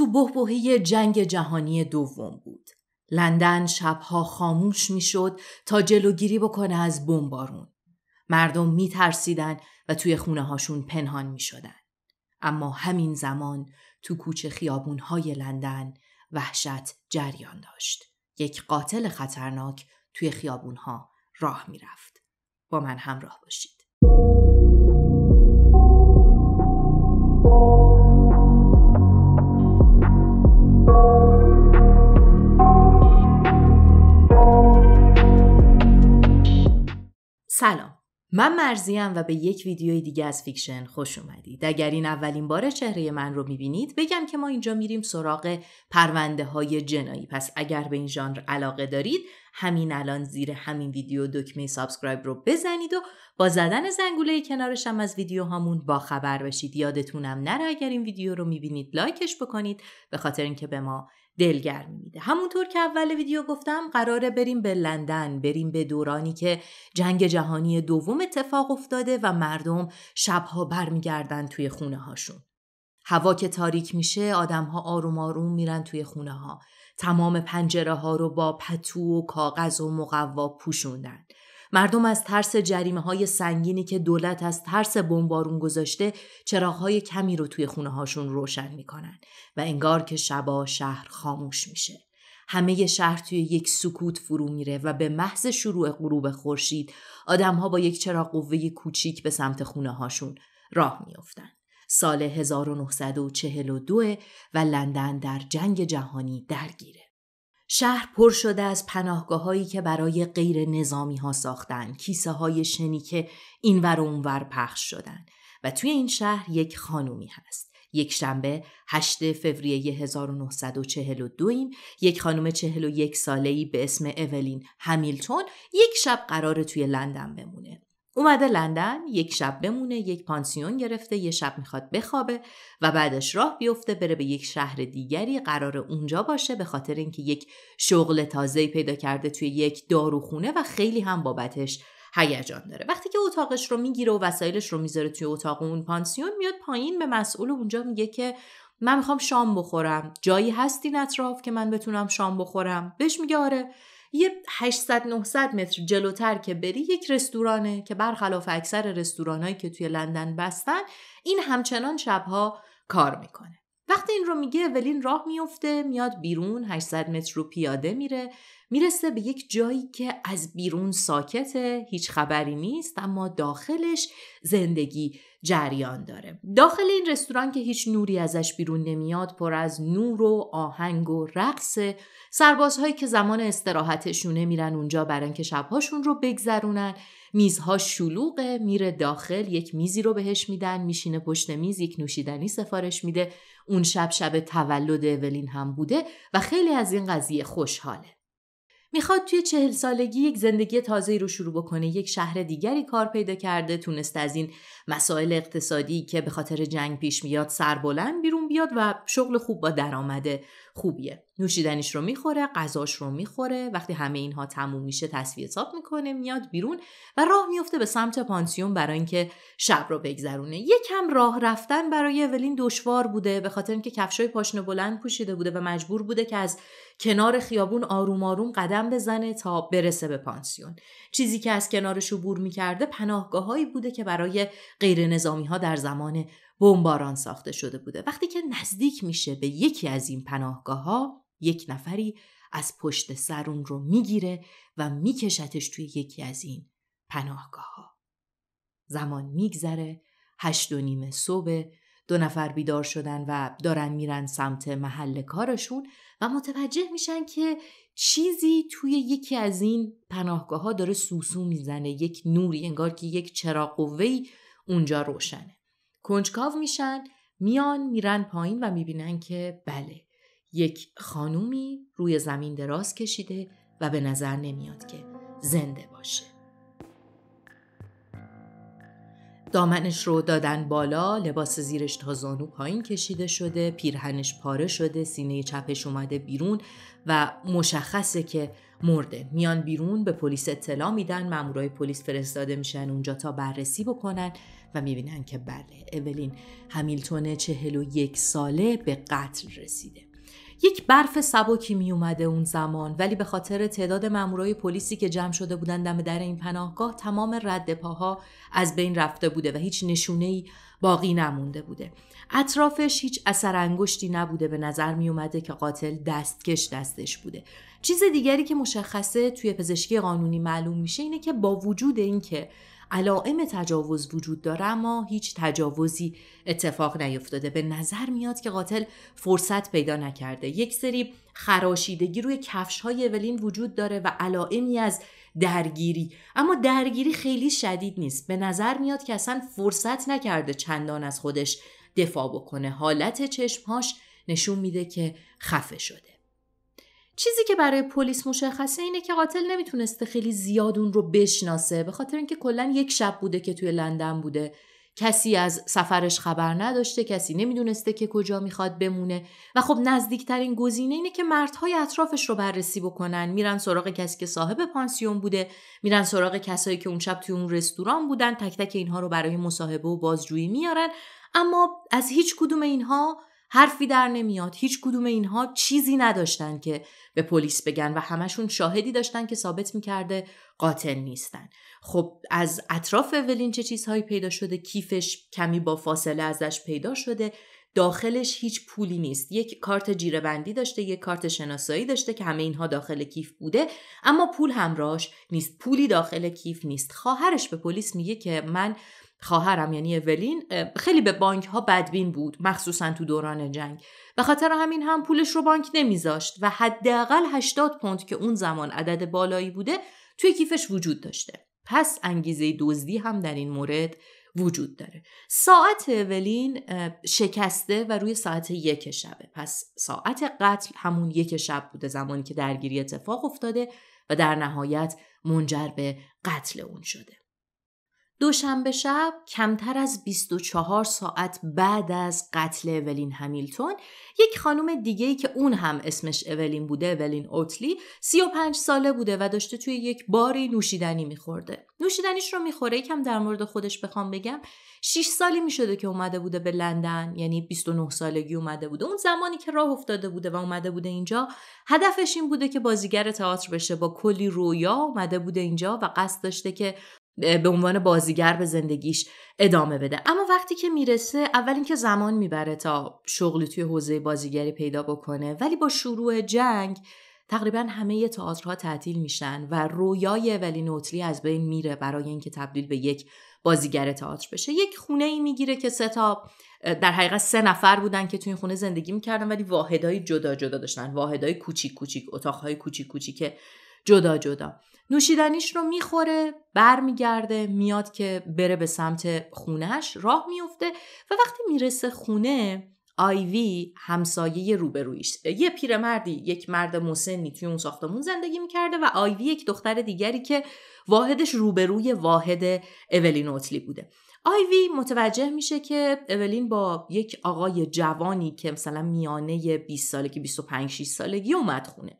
تو بهبهه جنگ جهانی دوم بود. لندن شبها خاموش میشد تا جلوگیری بکنه از بمبارون. مردم میترسیدن و توی خونه هاشون پنهان شدن. اما همین زمان تو کوچه خیابون های لندن وحشت جریان داشت. یک قاتل خطرناک توی خیابون ها راه میرفت. با من همراه باشید. سلام من مرزیم و به یک ویدیوی دیگه از فیکشن خوش اومدید. اگر این اولین بار چهره من رو میبینید بگم که ما اینجا میریم سراغ پرونده های جنایی پس اگر به این ژانر علاقه دارید همین الان زیر همین ویدیو دکمه سابسکرایب رو بزنید و با زدن زنگوله کنارش هم از ویدیو هامون با خبر بشید یادتونم نره اگر این ویدیو رو میبینید لایکش بکنید به خاطر اینکه به ما دلگرمی میده همونطور که اول ویدیو گفتم قراره بریم به لندن بریم به دورانی که جنگ جهانی دوم اتفاق افتاده و مردم شبها برمیگردن توی خونه هاشون هوا که تاریک میشه آدمها آروم آروم میرن توی خونه ها تمام پنجره ها رو با پتو و کاغذ و مقوا پوشوندن مردم از ترس جریمه های سنگینی که دولت از ترس بمبارون گذاشته چراغهای کمی رو توی خونه هاشون روشن میکنن و انگار که شبا شهر خاموش میشه. همه شهر توی یک سکوت فرو میره و به محض شروع غروب خورشید آدمها با یک چراغ قوه کوچیک به سمت خونه هاشون راه میافتند. سال 1942 و لندن در جنگ جهانی درگیره. شهر پر شده از پناهگاه هایی که برای غیر نظامی ها ساختن کیسه های شنی که اینور و اونور پخش شدن و توی این شهر یک خانومی هست یک شنبه 8 فوریه 1942 این یک خانم 41 ساله‌ای به اسم اولین همیلتون یک شب قرار توی لندن بمونه اومده لندن یک شب بمونه یک پانسیون گرفته یه شب میخواد بخوابه و بعدش راه بیفته بره به یک شهر دیگری قرار اونجا باشه به خاطر اینکه یک شغل تازه پیدا کرده توی یک داروخونه و خیلی هم بابتش هیجان داره وقتی که اتاقش رو میگیره و وسایلش رو میذاره توی اتاق اون پانسیون میاد پایین به مسئول اونجا میگه که من میخوام شام بخورم جایی هست این اطراف که من بتونم شام بخورم بهش میگه آره یه 800 900 متر جلوتر که بری یک رستورانه که برخلاف اکثر رستورانهایی که توی لندن بستن این همچنان شبها کار میکنه وقتی این رو میگه اولین راه میفته میاد بیرون 800 متر رو پیاده میره میرسه به یک جایی که از بیرون ساکته هیچ خبری نیست اما داخلش زندگی جریان داره داخل این رستوران که هیچ نوری ازش بیرون نمیاد پر از نور و آهنگ و رقص سربازهایی که زمان استراحتشونه میرن اونجا برای اینکه شبهاشون رو بگذرونن میزها شلوغه میره داخل یک میزی رو بهش میدن میشینه پشت میز یک نوشیدنی سفارش میده اون شب شب تولد اولین هم بوده و خیلی از این قضیه خوشحاله میخواد توی چهل سالگی یک زندگی تازه رو شروع بکنه یک شهر دیگری کار پیدا کرده تونست از این مسائل اقتصادی که به خاطر جنگ پیش میاد سربلند بیرون بیاد و شغل خوب با درآمده خوبیه نوشیدنیش رو میخوره غذاش رو میخوره وقتی همه اینها تموم میشه تصویه حساب میکنه میاد بیرون و راه میفته به سمت پانسیون برای اینکه شب رو بگذرونه یکم راه رفتن برای اولین دشوار بوده به خاطر اینکه کفشای پاشنه بلند پوشیده بوده و مجبور بوده که از کنار خیابون آروم آروم قدم بزنه تا برسه به پانسیون چیزی که از کنارش عبور میکرده پناهگاههایی بوده که برای غیر نظامی ها در زمان بمباران ساخته شده بوده وقتی که نزدیک میشه به یکی از این پناهگاه ها یک نفری از پشت سر اون رو میگیره و میکشتش توی یکی از این پناهگاه ها. زمان میگذره هشت و نیم صبح دو نفر بیدار شدن و دارن میرن سمت محل کارشون و متوجه میشن که چیزی توی یکی از این پناهگاه ها داره سوسو میزنه یک نوری انگار که یک چراغ اونجا روشنه کنجکاو میشن میان میرن پایین و میبینن که بله یک خانومی روی زمین دراز کشیده و به نظر نمیاد که زنده باشه دامنش رو دادن بالا لباس زیرش تا زانو پایین کشیده شده پیرهنش پاره شده سینه چپش اومده بیرون و مشخصه که مرده میان بیرون به پلیس اطلاع میدن مامورای پلیس فرستاده میشن اونجا تا بررسی بکنن و میبینن که بله اولین همیلتون چهل و یک ساله به قتل رسیده یک برف سبکی می اومده اون زمان ولی به خاطر تعداد مامورای پلیسی که جمع شده بودند دم در این پناهگاه تمام رد پاها از بین رفته بوده و هیچ نشونه ای باقی نمونده بوده اطرافش هیچ اثر انگشتی نبوده به نظر می اومده که قاتل دستکش دستش بوده چیز دیگری که مشخصه توی پزشکی قانونی معلوم میشه اینه که با وجود اینکه علائم تجاوز وجود داره اما هیچ تجاوزی اتفاق نیفتاده به نظر میاد که قاتل فرصت پیدا نکرده یک سری خراشیدگی روی کفش های اولین وجود داره و علائمی از درگیری اما درگیری خیلی شدید نیست به نظر میاد که اصلا فرصت نکرده چندان از خودش دفاع بکنه حالت چشمهاش نشون میده که خفه شده چیزی که برای پلیس مشخصه اینه که قاتل نمیتونسته خیلی زیاد اون رو بشناسه به خاطر اینکه کلا یک شب بوده که توی لندن بوده کسی از سفرش خبر نداشته کسی نمیدونسته که کجا میخواد بمونه و خب نزدیکترین گزینه اینه که مردهای اطرافش رو بررسی بکنن میرن سراغ کسی که صاحب پانسیون بوده میرن سراغ کسایی که اون شب توی اون رستوران بودن تک تک اینها رو برای مصاحبه و بازجویی میارن اما از هیچ کدوم اینها حرفی در نمیاد هیچ کدوم اینها چیزی نداشتن که به پلیس بگن و همشون شاهدی داشتن که ثابت میکرده قاتل نیستن خب از اطراف اولین چه چیزهایی پیدا شده کیفش کمی با فاصله ازش پیدا شده داخلش هیچ پولی نیست یک کارت جیره داشته یک کارت شناسایی داشته که همه اینها داخل کیف بوده اما پول همراهش نیست پولی داخل کیف نیست خواهرش به پلیس میگه که من خواهرم یعنی اولین خیلی به بانک ها بدبین بود مخصوصا تو دوران جنگ به خاطر همین هم پولش رو بانک نمیذاشت و حداقل 80 پوند که اون زمان عدد بالایی بوده توی کیفش وجود داشته پس انگیزه دزدی هم در این مورد وجود داره ساعت اولین شکسته و روی ساعت یک شبه پس ساعت قتل همون یک شب بوده زمانی که درگیری اتفاق افتاده و در نهایت منجر به قتل اون شده دوشنبه شب کمتر از 24 ساعت بعد از قتل اولین همیلتون یک خانم دیگه ای که اون هم اسمش اولین بوده اولین اوتلی 35 ساله بوده و داشته توی یک باری نوشیدنی میخورده نوشیدنیش رو میخوره یکم در مورد خودش بخوام بگم 6 سالی میشده که اومده بوده به لندن یعنی 29 سالگی اومده بوده اون زمانی که راه افتاده بوده و اومده بوده اینجا هدفش این بوده که بازیگر تئاتر بشه با کلی رویا اومده بوده اینجا و قصد داشته که به عنوان بازیگر به زندگیش ادامه بده اما وقتی که میرسه اول اینکه زمان میبره تا شغلی توی حوزه بازیگری پیدا بکنه ولی با شروع جنگ تقریبا همه تئاترها تعطیل میشن و رویای ولی نوتلی از بین میره برای اینکه تبدیل به یک بازیگر تئاتر بشه یک خونه ای میگیره که سه تا در حقیقت سه نفر بودن که توی این خونه زندگی میکردن ولی واحدهای جدا جدا داشتن واحدهای کوچیک کوچیک اتاقهای کوچیک کوچیک جدا جدا نوشیدنیش رو میخوره برمیگرده میاد که بره به سمت خونش راه میفته و وقتی میرسه خونه آیوی همسایه روبرویش یه پیرمردی یک مرد مسنی توی اون ساختمون زندگی میکرده و آیوی یک دختر دیگری که واحدش روبروی واحد اولین اوتلی بوده آیوی متوجه میشه که اولین با یک آقای جوانی که مثلا میانه 20 سالگی 25 6 سالگی اومد خونه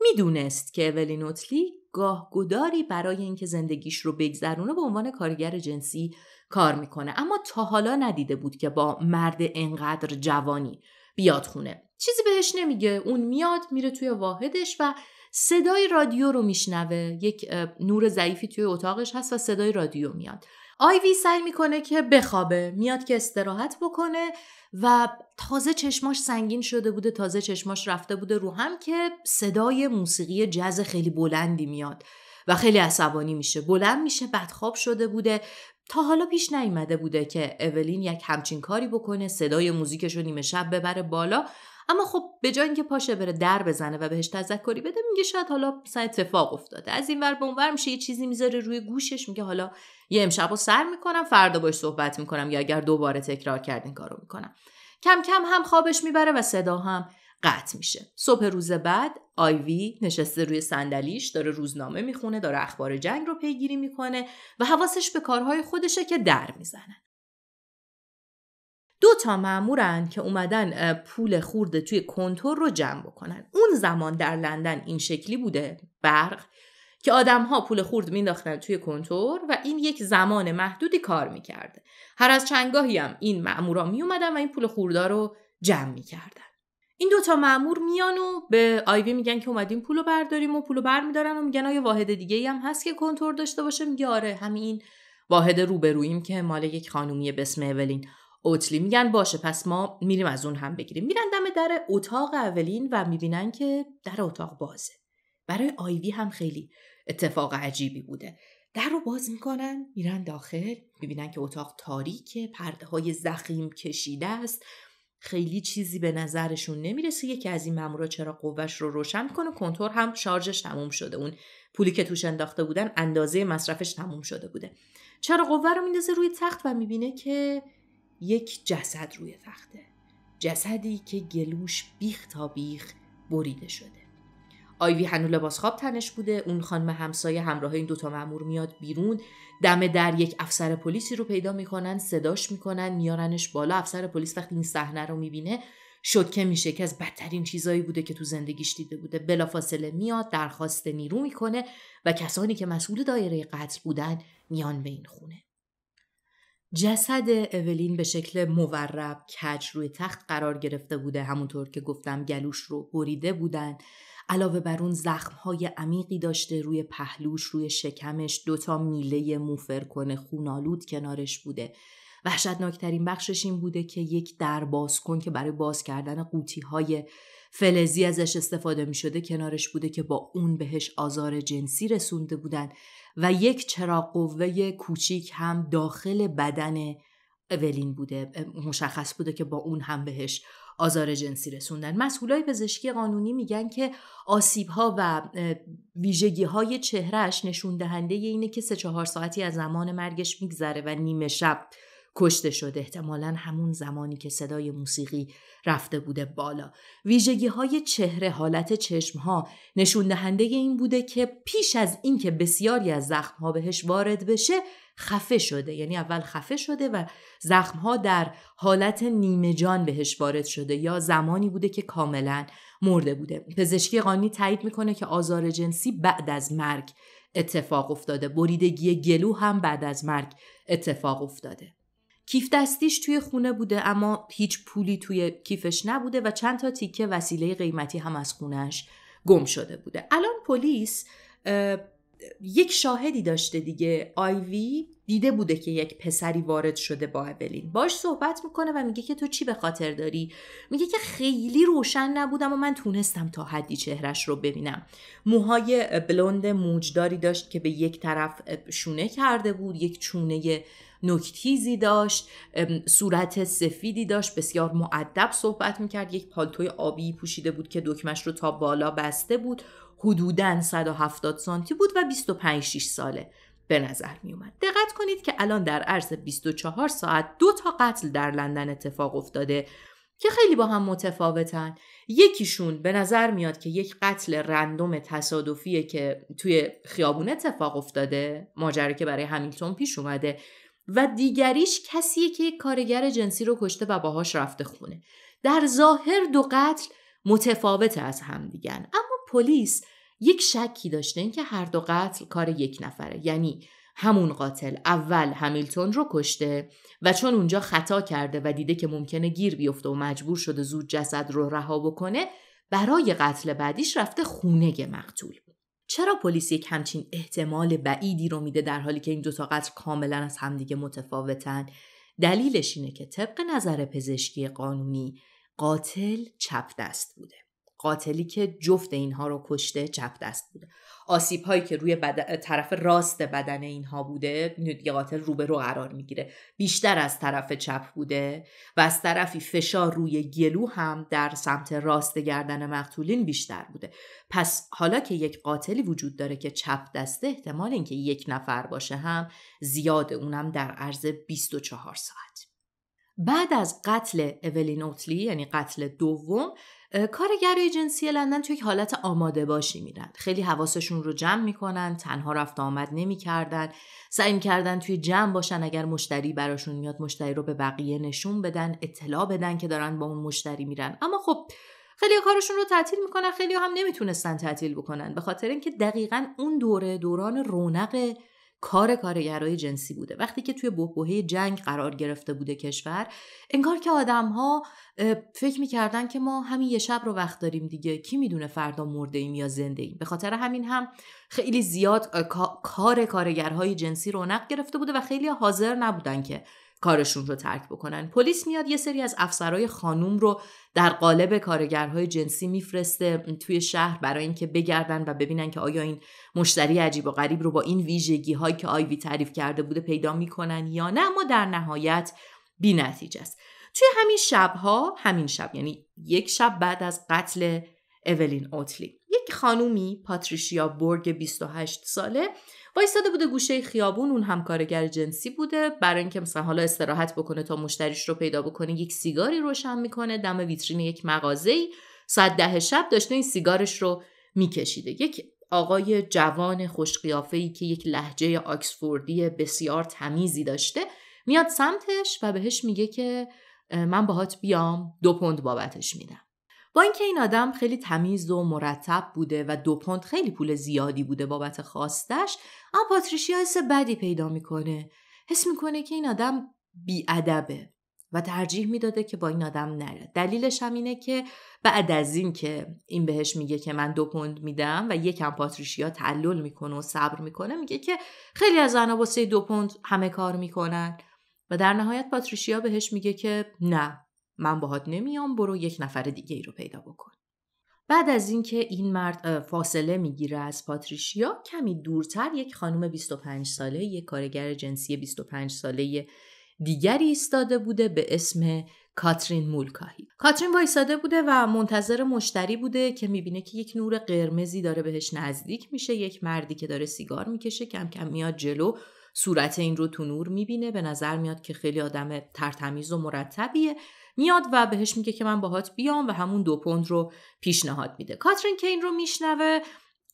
میدونست که اولین اوتلی گاه گداری برای اینکه زندگیش رو بگذرونه به عنوان کارگر جنسی کار میکنه اما تا حالا ندیده بود که با مرد انقدر جوانی بیاد خونه چیزی بهش نمیگه اون میاد میره توی واحدش و صدای رادیو رو میشنوه یک نور ضعیفی توی اتاقش هست و صدای رادیو میاد آیوی سعی میکنه که بخوابه میاد که استراحت بکنه و تازه چشماش سنگین شده بوده تازه چشماش رفته بوده رو هم که صدای موسیقی جز خیلی بلندی میاد و خیلی عصبانی میشه بلند میشه بدخواب شده بوده تا حالا پیش نیامده بوده که اولین یک همچین کاری بکنه صدای موزیکش رو نیمه شب ببره بالا اما خب به جای اینکه پاشه بره در بزنه و بهش تذکری بده میگه شاید حالا مثلا اتفاق افتاده از این ور به اون میشه یه چیزی میذاره روی گوشش میگه حالا یه امشب رو سر میکنم فردا باش صحبت میکنم یا اگر دوباره تکرار کرد این کارو میکنم کم کم هم خوابش میبره و صدا هم قطع میشه صبح روز بعد آیوی نشسته روی صندلیش داره روزنامه میخونه داره اخبار جنگ رو پیگیری میکنه و حواسش به کارهای خودشه که در میزنه. دو تا مامورن که اومدن پول خورد توی کنتور رو جمع بکنن اون زمان در لندن این شکلی بوده برق که آدم ها پول خورد مینداختن توی کنتور و این یک زمان محدودی کار میکرده هر از چنگاهی هم این مامورا اومدن و این پول خوردا رو جمع میکردن این دوتا معمور میان و به آیوی میگن که اومدیم پولو برداریم و پولو برمیدارن و میگن آیا واحد دیگه ای هم هست که کنتور داشته باشه میگه آره همین واحد روبرویم که مال یک خانومی به اسم اوتلی میگن باشه پس ما میریم از اون هم بگیریم میرن دم در اتاق اولین و میبینن که در اتاق بازه برای آیوی هم خیلی اتفاق عجیبی بوده در رو باز میکنن میرن داخل میبینن که اتاق تاریکه پرده های زخیم کشیده است خیلی چیزی به نظرشون نمیرسه یکی از این مامورا چرا قوش رو روشن کنه کنتور هم شارژش تموم شده اون پولی که توش انداخته بودن اندازه مصرفش تموم شده بوده چرا قوه رو میندازه روی تخت و میبینه که یک جسد روی تخته جسدی که گلوش بیخ تا بیخ بریده شده آیوی هنو لباس خواب تنش بوده اون خانم همسایه همراه این دوتا مامور میاد بیرون دم در یک افسر پلیسی رو پیدا میکنن صداش میکنن میارنش بالا افسر پلیس وقتی این صحنه رو میبینه شوکه میشه که از بدترین چیزایی بوده که تو زندگیش دیده بوده بلافاصله میاد درخواست نیرو میکنه و کسانی که مسئول دایره قتل بودن میان به این خونه جسد اولین به شکل مورب کج روی تخت قرار گرفته بوده همونطور که گفتم گلوش رو بریده بودن علاوه بر اون های عمیقی داشته روی پهلوش روی شکمش دوتا میله موفر کنه خونالود کنارش بوده وحشتناکترین بخشش این بوده که یک در باز کن که برای باز کردن قوطی های فلزی ازش استفاده می شده کنارش بوده که با اون بهش آزار جنسی رسونده بودن و یک چرا قوه کوچیک هم داخل بدن اولین بوده مشخص بوده که با اون هم بهش آزار جنسی رسوندن مسئولای پزشکی قانونی میگن که آسیب ها و ویژگی های چهرش نشون دهنده اینه که سه چهار ساعتی از زمان مرگش میگذره و نیمه شب کشته شده احتمالا همون زمانی که صدای موسیقی رفته بوده بالا ویژگی های چهره حالت چشم ها نشون دهنده این بوده که پیش از اینکه بسیاری از زخم ها بهش وارد بشه خفه شده یعنی اول خفه شده و زخم ها در حالت نیمه جان بهش وارد شده یا زمانی بوده که کاملا مرده بوده پزشکی قانونی تایید میکنه که آزار جنسی بعد از مرگ اتفاق افتاده بریدگی گلو هم بعد از مرگ اتفاق افتاده کیف دستیش توی خونه بوده اما هیچ پولی توی کیفش نبوده و چند تا تیکه وسیله قیمتی هم از خونش گم شده بوده الان پلیس یک شاهدی داشته دیگه آیوی دیده بوده که یک پسری وارد شده با اولین باش صحبت میکنه و میگه که تو چی به خاطر داری میگه که خیلی روشن نبود، اما من تونستم تا حدی چهرش رو ببینم موهای بلند موجداری داشت که به یک طرف شونه کرده بود یک چونه نکتیزی داشت صورت سفیدی داشت بسیار معدب صحبت میکرد یک پالتوی آبی پوشیده بود که دکمش رو تا بالا بسته بود حدوداً 170 سانتی بود و 25 6 ساله به نظر می اومد. دقت کنید که الان در عرض 24 ساعت دو تا قتل در لندن اتفاق افتاده که خیلی با هم متفاوتن یکیشون به نظر میاد که یک قتل رندوم تصادفیه که توی خیابون اتفاق افتاده ماجرا که برای همیلتون پیش اومده و دیگریش کسیه که یک کارگر جنسی رو کشته و باهاش رفته خونه در ظاهر دو قتل متفاوت از هم اما پلیس یک شکی داشته اینکه هر دو قتل کار یک نفره یعنی همون قاتل اول همیلتون رو کشته و چون اونجا خطا کرده و دیده که ممکنه گیر بیفته و مجبور شده زود جسد رو رها بکنه برای قتل بعدیش رفته خونه مقتول چرا پلیس یک همچین احتمال بعیدی رو میده در حالی که این دو تا قتل کاملا از همدیگه متفاوتن دلیلش اینه که طبق نظر پزشکی قانونی قاتل چپ دست بوده قاتلی که جفت اینها رو کشته چپ دست بوده آسیب هایی که روی طرف راست بدن اینها بوده یه قاتل رو رو قرار میگیره بیشتر از طرف چپ بوده و از طرفی فشار روی گلو هم در سمت راست گردن مقتولین بیشتر بوده پس حالا که یک قاتلی وجود داره که چپ دسته احتمال اینکه یک نفر باشه هم زیاده اونم در عرض 24 ساعت بعد از قتل اولین اوتلی یعنی قتل دوم کارگرای جنسی لندن توی حالت آماده باشی میرن خیلی حواسشون رو جمع میکنن تنها رفت آمد نمیکردن سعی کردن توی جمع باشن اگر مشتری براشون میاد مشتری رو به بقیه نشون بدن اطلاع بدن که دارن با اون مشتری میرن اما خب خیلی کارشون رو تعطیل میکنن خیلی هم نمیتونستن تعطیل بکنن به خاطر اینکه دقیقا اون دوره دوران رونق کار کارگرای جنسی بوده وقتی که توی بحبوحه جنگ قرار گرفته بوده کشور انگار که ها فکر میکردن که ما همین یه شب رو وقت داریم دیگه کی میدونه فردا مرده ایم یا زنده ایم به خاطر همین هم خیلی زیاد کار کارگرهای جنسی رونق گرفته بوده و خیلی حاضر نبودن که کارشون رو ترک بکنن پلیس میاد یه سری از افسرهای خانوم رو در قالب کارگرهای جنسی میفرسته توی شهر برای اینکه بگردن و ببینن که آیا این مشتری عجیب و غریب رو با این ویژگی هایی که آیوی تعریف کرده بوده پیدا میکنن یا نه اما در نهایت نتیجه است توی همین شبها همین شب یعنی یک شب بعد از قتل اولین اوتلی یک خانومی پاتریشیا بورگ 28 ساله وایساده بوده گوشه خیابون اون هم کارگر جنسی بوده برای اینکه مثلا حالا استراحت بکنه تا مشتریش رو پیدا بکنه یک سیگاری روشن میکنه دم ویترین یک مغازه ساعت ده شب داشته این سیگارش رو میکشیده یک آقای جوان قیافه ای که یک لحجه آکسفوردی بسیار تمیزی داشته میاد سمتش و بهش میگه که من باهات بیام دو پوند بابتش میدم با اینکه این آدم خیلی تمیز و مرتب بوده و دو پوند خیلی پول زیادی بوده بابت خواستش اما پاتریشیا حس بدی پیدا میکنه حس میکنه که این آدم بیادبه و ترجیح میداده که با این آدم نره دلیلش هم اینه که بعد از این که این بهش میگه که من دو پوند میدم و یکم پاتریشیا تعلل میکنه و صبر میکنه میگه که خیلی از زنها واسه دو پوند همه کار میکنن و در نهایت پاتریشیا بهش میگه که نه من باهات نمیام برو یک نفر دیگه ای رو پیدا بکن بعد از اینکه این مرد فاصله میگیره از پاتریشیا کمی دورتر یک خانم 25 ساله یک کارگر جنسی 25 ساله دیگری ایستاده بوده به اسم کاترین مولکاهی کاترین وایساده بوده و منتظر مشتری بوده که میبینه که یک نور قرمزی داره بهش نزدیک میشه یک مردی که داره سیگار میکشه کم کم میاد جلو صورت این رو تو نور میبینه به نظر میاد که خیلی آدم ترتمیز و مرتبیه میاد و بهش میگه که من باهات بیام و همون دو پوند رو پیشنهاد میده کاترین کین رو میشنوه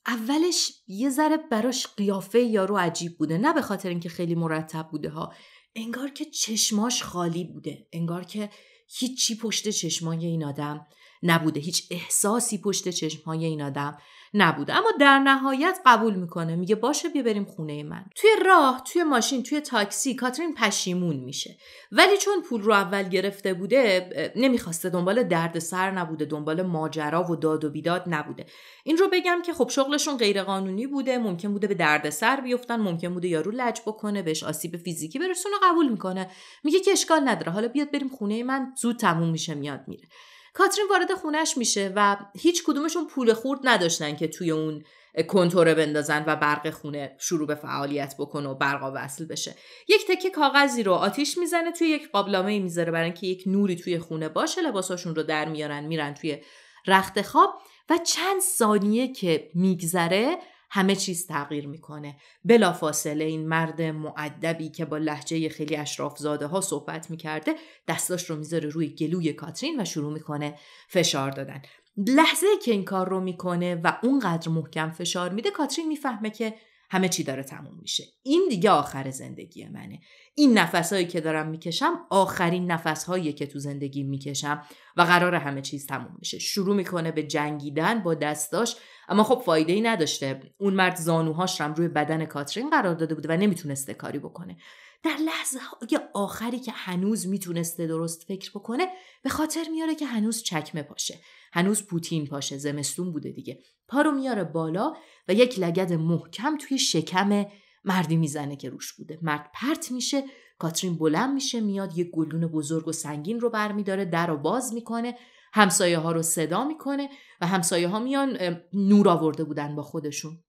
اولش یه ذره براش قیافه یارو عجیب بوده نه به خاطر اینکه خیلی مرتب بوده ها انگار که چشماش خالی بوده انگار که هیچی پشت چشمای این آدم نبوده هیچ احساسی پشت چشمهای این آدم نبوده اما در نهایت قبول میکنه میگه باشه بیا بریم خونه من توی راه توی ماشین توی تاکسی کاترین پشیمون میشه ولی چون پول رو اول گرفته بوده نمیخواسته دنبال دردسر نبوده دنبال ماجرا و داد و بیداد نبوده این رو بگم که خب شغلشون غیرقانونی بوده ممکن بوده به دردسر بیفتن ممکن بوده یارو لج بکنه بهش آسیب فیزیکی برسونه قبول میکنه میگه که اشکال نداره حالا بیاد بریم خونه من زود تموم میشه میاد میره کاترین وارد خونش میشه و هیچ کدومشون پول خورد نداشتن که توی اون کنتوره بندازن و برق خونه شروع به فعالیت بکنه و برقا وصل بشه یک تکه کاغذی رو آتیش میزنه توی یک قابلمه ای میذاره برای اینکه یک نوری توی خونه باشه لباساشون رو در میارن میرن توی رخت خواب و چند ثانیه که میگذره همه چیز تغییر میکنه بلافاصله این مرد معدبی که با لحجه خیلی اشرافزاده ها صحبت میکرده دستاش رو میذاره روی گلوی کاترین و شروع میکنه فشار دادن لحظه که این کار رو میکنه و اونقدر محکم فشار میده کاترین میفهمه که همه چی داره تموم میشه این دیگه آخر زندگی منه این نفسهایی که دارم میکشم آخرین نفسهایی که تو زندگی میکشم و قرار همه چیز تموم میشه شروع میکنه به جنگیدن با دستاش اما خب فایده ای نداشته اون مرد زانوهاش رو روی بدن کاترین قرار داده بوده و نمیتونسته کاری بکنه در لحظه های آخری که هنوز میتونسته درست فکر بکنه به خاطر میاره که هنوز چکمه پاشه هنوز پوتین پاشه زمستون بوده دیگه پا رو میاره بالا و یک لگد محکم توی شکم مردی میزنه که روش بوده مرد پرت میشه کاترین بلند میشه میاد یه گلدون بزرگ و سنگین رو برمیداره در رو باز میکنه همسایه ها رو صدا میکنه و همسایه ها میان نور آورده بودن با خودشون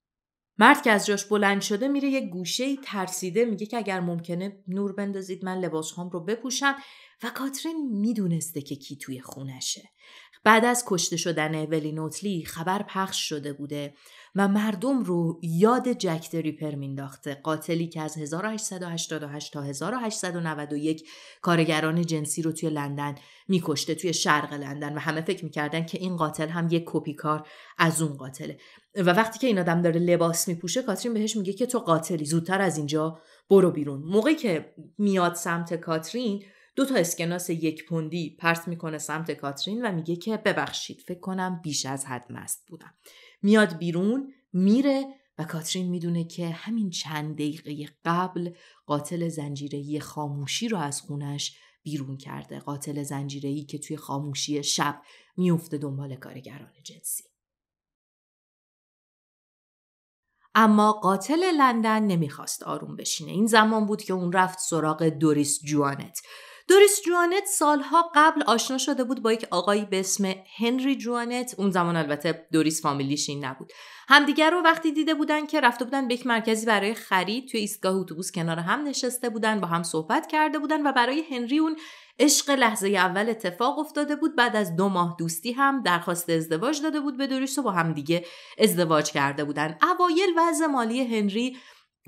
مرد که از جاش بلند شده میره یه گوشه ای ترسیده میگه که اگر ممکنه نور بندازید من لباس هم رو بپوشم و کاترین میدونسته که کی توی خونشه. بعد از کشته شدن نوتلی خبر پخش شده بوده و مردم رو یاد جکتری ریپر مینداخته قاتلی که از 1888 تا 1891 کارگران جنسی رو توی لندن میکشته توی شرق لندن و همه فکر میکردن که این قاتل هم یک کپیکار از اون قاتله و وقتی که این آدم داره لباس میپوشه کاترین بهش میگه که تو قاتلی زودتر از اینجا برو بیرون موقعی که میاد سمت کاترین دو تا اسکناس یک پوندی پرت میکنه سمت کاترین و میگه که ببخشید فکر کنم بیش از حد مست بودم میاد بیرون میره و کاترین میدونه که همین چند دقیقه قبل قاتل زنجیره خاموشی رو از خونش بیرون کرده قاتل زنجیره‌ای که توی خاموشی شب میفته دنبال کارگران جنسی اما قاتل لندن نمیخواست آروم بشینه این زمان بود که اون رفت سراغ دوریس جوانت دوریس جوانت سالها قبل آشنا شده بود با یک آقایی به اسم هنری جوانت اون زمان البته دوریس فامیلیش این نبود همدیگر رو وقتی دیده بودن که رفته بودن به یک مرکزی برای خرید توی ایستگاه اتوبوس کنار هم نشسته بودن با هم صحبت کرده بودن و برای هنری اون عشق لحظه اول اتفاق افتاده بود بعد از دو ماه دوستی هم درخواست ازدواج داده بود به دوریس و با دیگه ازدواج کرده بودن اوایل وضع مالی هنری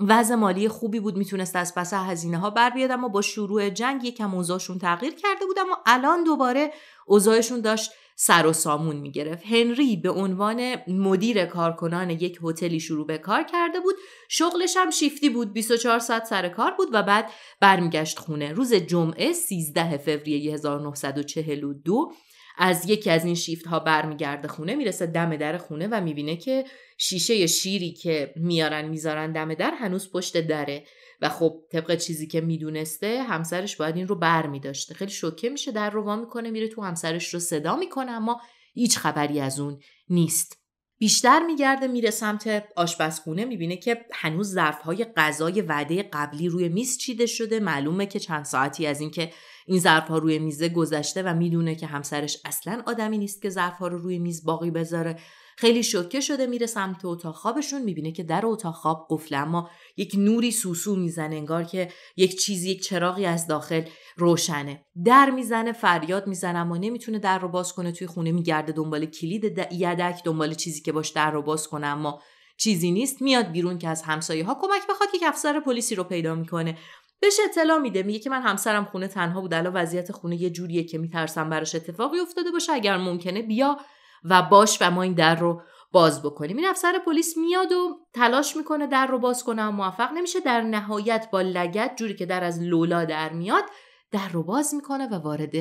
وضع مالی خوبی بود میتونست از پس هزینه ها بر بیاد اما با شروع جنگ یکم اوضاعشون تغییر کرده بود اما الان دوباره اوضاعشون داشت سر و سامون گرفت هنری به عنوان مدیر کارکنان یک هتلی شروع به کار کرده بود شغلش هم شیفتی بود 24 ساعت سر کار بود و بعد برمیگشت خونه روز جمعه 13 فوریه 1942 از یکی از این شیفت ها برمیگرده خونه میرسه دم در خونه و میبینه که شیشه شیری که میارن میذارن دم در هنوز پشت دره و خب طبق چیزی که میدونسته همسرش باید این رو بر می داشته. خیلی شوکه میشه در رو میکنه میره تو همسرش رو صدا میکنه اما هیچ خبری از اون نیست بیشتر میگرده میره سمت آشپزخونه میبینه که هنوز ظرفهای غذای وعده قبلی روی میز چیده شده معلومه که چند ساعتی از اینکه این ظرف ها روی میزه گذشته و میدونه که همسرش اصلا آدمی نیست که ها رو روی میز باقی بذاره خیلی شوکه شده میره سمت اتاق خوابشون میبینه که در اتاق خواب قفل اما یک نوری سوسو میزنه انگار که یک چیزی یک چراغی از داخل روشنه در میزنه فریاد میزنه اما نمیتونه در رو باز کنه توی خونه میگرده دنبال کلید یدک دنبال چیزی که باش در رو باز کنه اما چیزی نیست میاد بیرون که از همسایه ها کمک بخواد یک افسر پلیسی رو پیدا میکنه بهش اطلاع میده میگه که من همسرم خونه تنها بود الان وضعیت خونه یه جوریه که میترسم براش اتفاقی افتاده باشه اگر ممکنه بیا و باش و ما این در رو باز بکنیم این افسر پلیس میاد و تلاش میکنه در رو باز کنه و موفق نمیشه در نهایت با لگت جوری که در از لولا در میاد در رو باز میکنه و وارد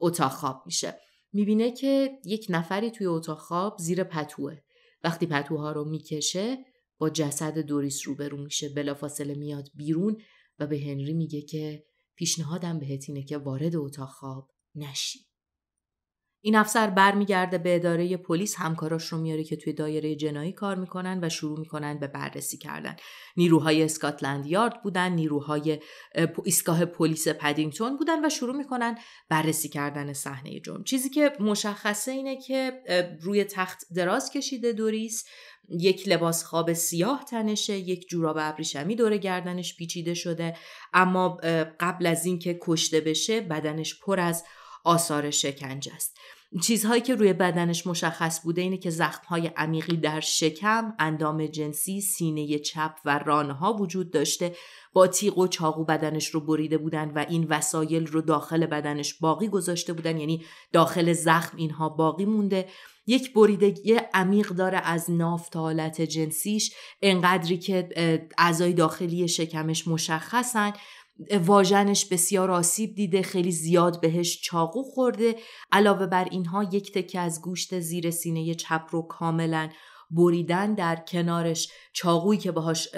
اتاق خواب میشه میبینه که یک نفری توی اتاق خواب زیر پتوه وقتی پتوها رو میکشه با جسد دوریس روبرو میشه بلافاصله میاد بیرون و به هنری میگه که پیشنهادم بهت اینه که وارد اتاق خواب نشی این افسر برمیگرده به اداره پلیس همکاراش رو میاره که توی دایره جنایی کار میکنن و شروع میکنن به بررسی کردن نیروهای اسکاتلند یارد بودن نیروهای ایستگاه پلیس پدینگتون بودن و شروع میکنن بررسی کردن صحنه جرم چیزی که مشخصه اینه که روی تخت دراز کشیده دوریس یک لباس خواب سیاه تنشه یک جوراب ابریشمی دور گردنش پیچیده شده اما قبل از اینکه کشته بشه بدنش پر از آثار شکنجه است چیزهایی که روی بدنش مشخص بوده اینه که زخمهای عمیقی در شکم، اندام جنسی، سینه چپ و رانها وجود داشته با تیغ و چاقو بدنش رو بریده بودن و این وسایل رو داخل بدنش باقی گذاشته بودن یعنی داخل زخم اینها باقی مونده یک بریدگی عمیق داره از ناف تا حالت جنسیش انقدری که اعضای داخلی شکمش مشخصن واژنش بسیار آسیب دیده خیلی زیاد بهش چاقو خورده علاوه بر اینها یک تکه از گوشت زیر سینه چپ رو کاملا بریدن در کنارش چاقویی که باهاش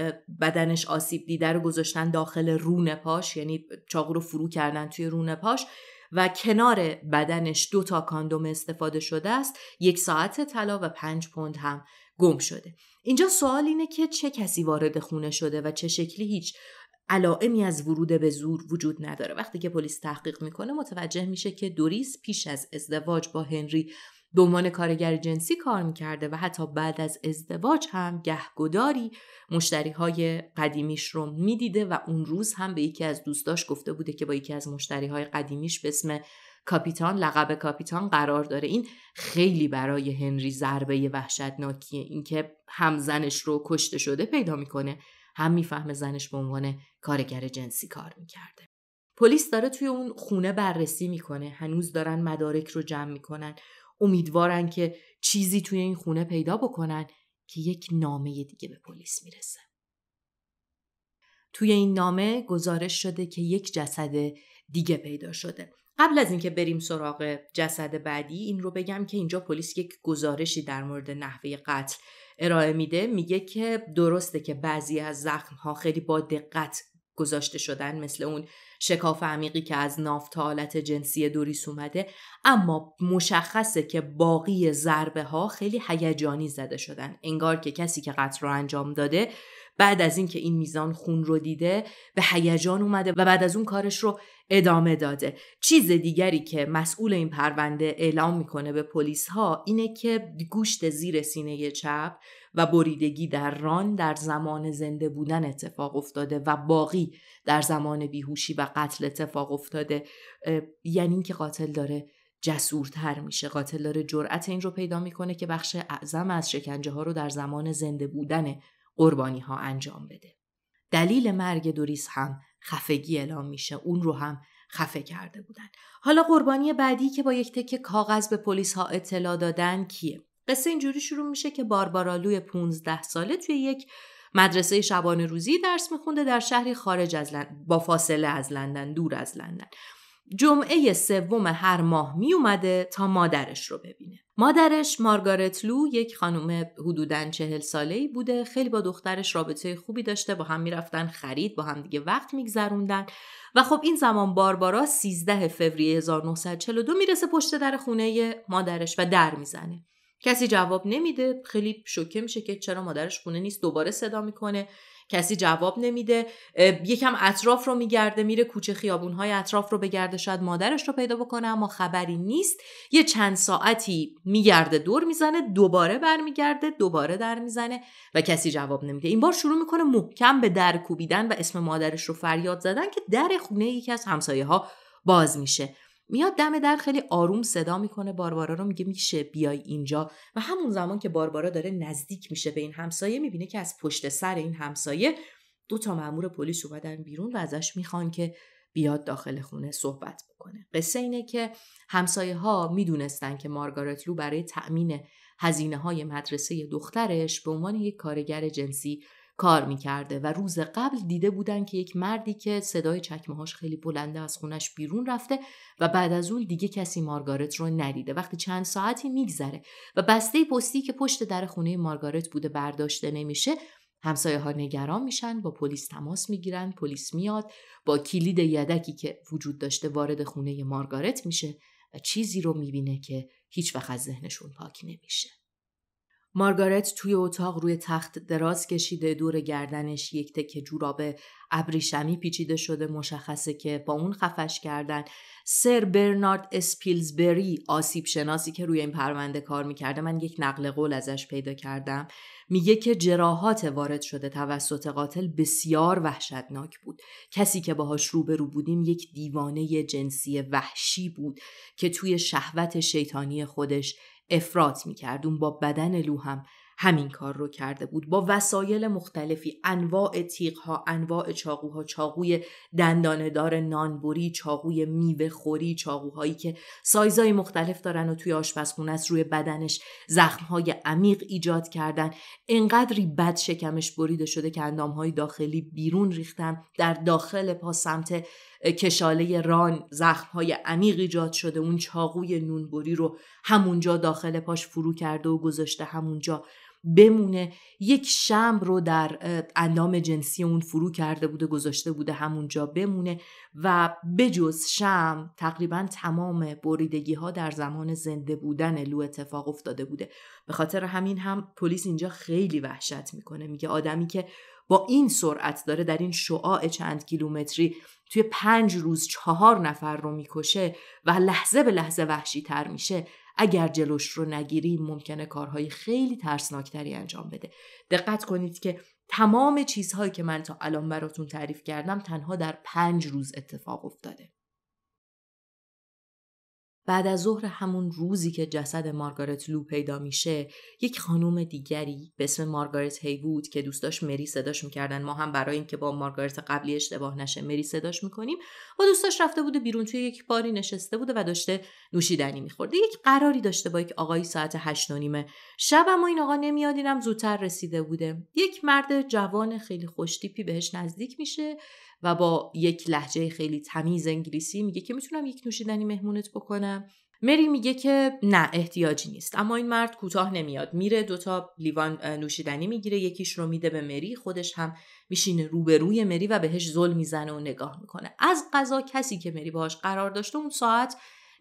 بدنش آسیب دیده رو گذاشتن داخل رون پاش یعنی چاقو رو فرو کردن توی رون پاش و کنار بدنش دو تا کاندوم استفاده شده است یک ساعت طلا و پنج پوند هم گم شده اینجا سوال اینه که چه کسی وارد خونه شده و چه شکلی هیچ علائمی از ورود به زور وجود نداره وقتی که پلیس تحقیق میکنه متوجه میشه که دوریس پیش از ازدواج با هنری به عنوان کارگر جنسی کار میکرده و حتی بعد از ازدواج هم گهگداری مشتری های قدیمیش رو میدیده و اون روز هم به یکی از دوستاش گفته بوده که با یکی از مشتری های قدیمیش به اسم کاپیتان لقب کاپیتان قرار داره این خیلی برای هنری ضربه وحشتناکیه اینکه همزنش رو کشته شده پیدا میکنه هم میفهمه زنش به عنوان کارگر جنسی کار میکرده پلیس داره توی اون خونه بررسی میکنه هنوز دارن مدارک رو جمع میکنن امیدوارن که چیزی توی این خونه پیدا بکنن که یک نامه دیگه به پلیس میرسه توی این نامه گزارش شده که یک جسد دیگه پیدا شده قبل از اینکه بریم سراغ جسد بعدی این رو بگم که اینجا پلیس یک گزارشی در مورد نحوه قتل ارائه میده میگه که درسته که بعضی از زخم ها خیلی با دقت گذاشته شدن مثل اون شکاف عمیقی که از ناف حالت جنسی دوریس اومده اما مشخصه که باقی ضربه ها خیلی هیجانی زده شدن انگار که کسی که قتل رو انجام داده بعد از اینکه این میزان خون رو دیده به هیجان اومده و بعد از اون کارش رو ادامه داده چیز دیگری که مسئول این پرونده اعلام میکنه به پلیس ها اینه که گوشت زیر سینه چپ و بریدگی در ران در زمان زنده بودن اتفاق افتاده و باقی در زمان بیهوشی و قتل اتفاق افتاده یعنی اینکه قاتل داره جسورتر میشه قاتل داره جرأت این رو پیدا میکنه که بخش اعظم از شکنجه ها رو در زمان زنده بودن قربانی ها انجام بده دلیل مرگ دوریس هم خفگی اعلام میشه اون رو هم خفه کرده بودن حالا قربانی بعدی که با یک تکه کاغذ به پلیس ها اطلاع دادن کیه قصه اینجوری شروع میشه که باربارا لوی 15 ساله توی یک مدرسه شبانه روزی درس میخونده در شهری خارج از لندن با فاصله از لندن دور از لندن جمعه سوم هر ماه می اومده تا مادرش رو ببینه. مادرش مارگارت لو یک خانم حدوداً چهل ساله ای بوده خیلی با دخترش رابطه خوبی داشته با هم میرفتن خرید با هم دیگه وقت میگذروندن و خب این زمان باربارا 13 فوریه 1942 میرسه پشت در خونه مادرش و در میزنه کسی جواب نمیده خیلی شوکه میشه که چرا مادرش خونه نیست دوباره صدا میکنه کسی جواب نمیده یکم اطراف رو میگرده میره کوچه خیابونهای اطراف رو بگرده شاید مادرش رو پیدا بکنه اما خبری نیست یه چند ساعتی میگرده دور میزنه دوباره برمیگرده دوباره در میزنه و کسی جواب نمیده این بار شروع میکنه محکم به در کوبیدن و اسم مادرش رو فریاد زدن که در خونه یکی از همسایه ها باز میشه میاد دم در خیلی آروم صدا میکنه باربارا رو میگه میشه بیای اینجا و همون زمان که باربارا داره نزدیک میشه به این همسایه میبینه که از پشت سر این همسایه دو تا مامور پلیس اومدن بیرون و ازش میخوان که بیاد داخل خونه صحبت بکنه قصه اینه که همسایه ها میدونستن که مارگارت لو برای تأمین هزینه های مدرسه دخترش به عنوان یک کارگر جنسی کار میکرده و روز قبل دیده بودن که یک مردی که صدای چکمهاش خیلی بلنده از خونش بیرون رفته و بعد از اون دیگه کسی مارگارت رو ندیده وقتی چند ساعتی میگذره و بسته پستی که پشت در خونه مارگارت بوده برداشته نمیشه همسایه ها نگران میشن با پلیس تماس میگیرن پلیس میاد با کلید یدکی که وجود داشته وارد خونه مارگارت میشه و چیزی رو میبینه که هیچ از ذهنشون پاک نمیشه مارگارت توی اتاق روی تخت دراز کشیده دور گردنش یک تک جوراب ابریشمی پیچیده شده مشخصه که با اون خفش کردن سر برنارد اسپیلزبری آسیب شناسی که روی این پرونده کار میکرده من یک نقل قول ازش پیدا کردم میگه که جراحات وارد شده توسط قاتل بسیار وحشتناک بود کسی که باهاش روبرو بودیم یک دیوانه جنسی وحشی بود که توی شهوت شیطانی خودش افراط میکردون با بدن لو هم همین کار رو کرده بود با وسایل مختلفی انواع ها انواع چاقوها چاقوی دندانهدار نانبری چاقوی میوه خوری چاقوهایی که سایزهای مختلف دارن و توی آشپزخونه است روی بدنش های عمیق ایجاد کردن انقدری بد شکمش بریده شده که های داخلی بیرون ریختن در داخل پا سمت کشاله ران های عمیق ایجاد شده اون چاقوی نونبری رو همونجا داخل پاش فرو کرده و گذاشته همونجا بمونه یک شم رو در اندام جنسی اون فرو کرده بوده گذاشته بوده همونجا بمونه و بجز شم تقریبا تمام بریدگی ها در زمان زنده بودن لو اتفاق افتاده بوده به خاطر همین هم پلیس اینجا خیلی وحشت میکنه میگه آدمی که با این سرعت داره در این شعاع چند کیلومتری توی پنج روز چهار نفر رو میکشه و لحظه به لحظه وحشی تر میشه اگر جلوش رو نگیریم ممکنه کارهای خیلی ترسناکتری انجام بده دقت کنید که تمام چیزهایی که من تا الان براتون تعریف کردم تنها در پنج روز اتفاق افتاده بعد از ظهر همون روزی که جسد مارگارت لو پیدا میشه یک خانوم دیگری به اسم مارگارت بود که دوستاش مری صداش میکردن ما هم برای اینکه با مارگارت قبلی اشتباه نشه مری صداش میکنیم با دوستاش رفته بوده بیرون توی یک باری نشسته بوده و داشته نوشیدنی میخورده یک قراری داشته با یک آقای ساعت هشت و نیمه شب اما این آقا نمیاد اینم زودتر رسیده بوده یک مرد جوان خیلی خوشتیپی بهش نزدیک میشه و با یک لحجه خیلی تمیز انگلیسی میگه که میتونم یک نوشیدنی مهمونت بکنم مری میگه که نه احتیاجی نیست اما این مرد کوتاه نمیاد میره دوتا لیوان نوشیدنی میگیره یکیش رو میده به مری خودش هم میشینه روبروی مری و بهش ظلم میزنه و نگاه میکنه از قضا کسی که مری باهاش قرار داشته اون ساعت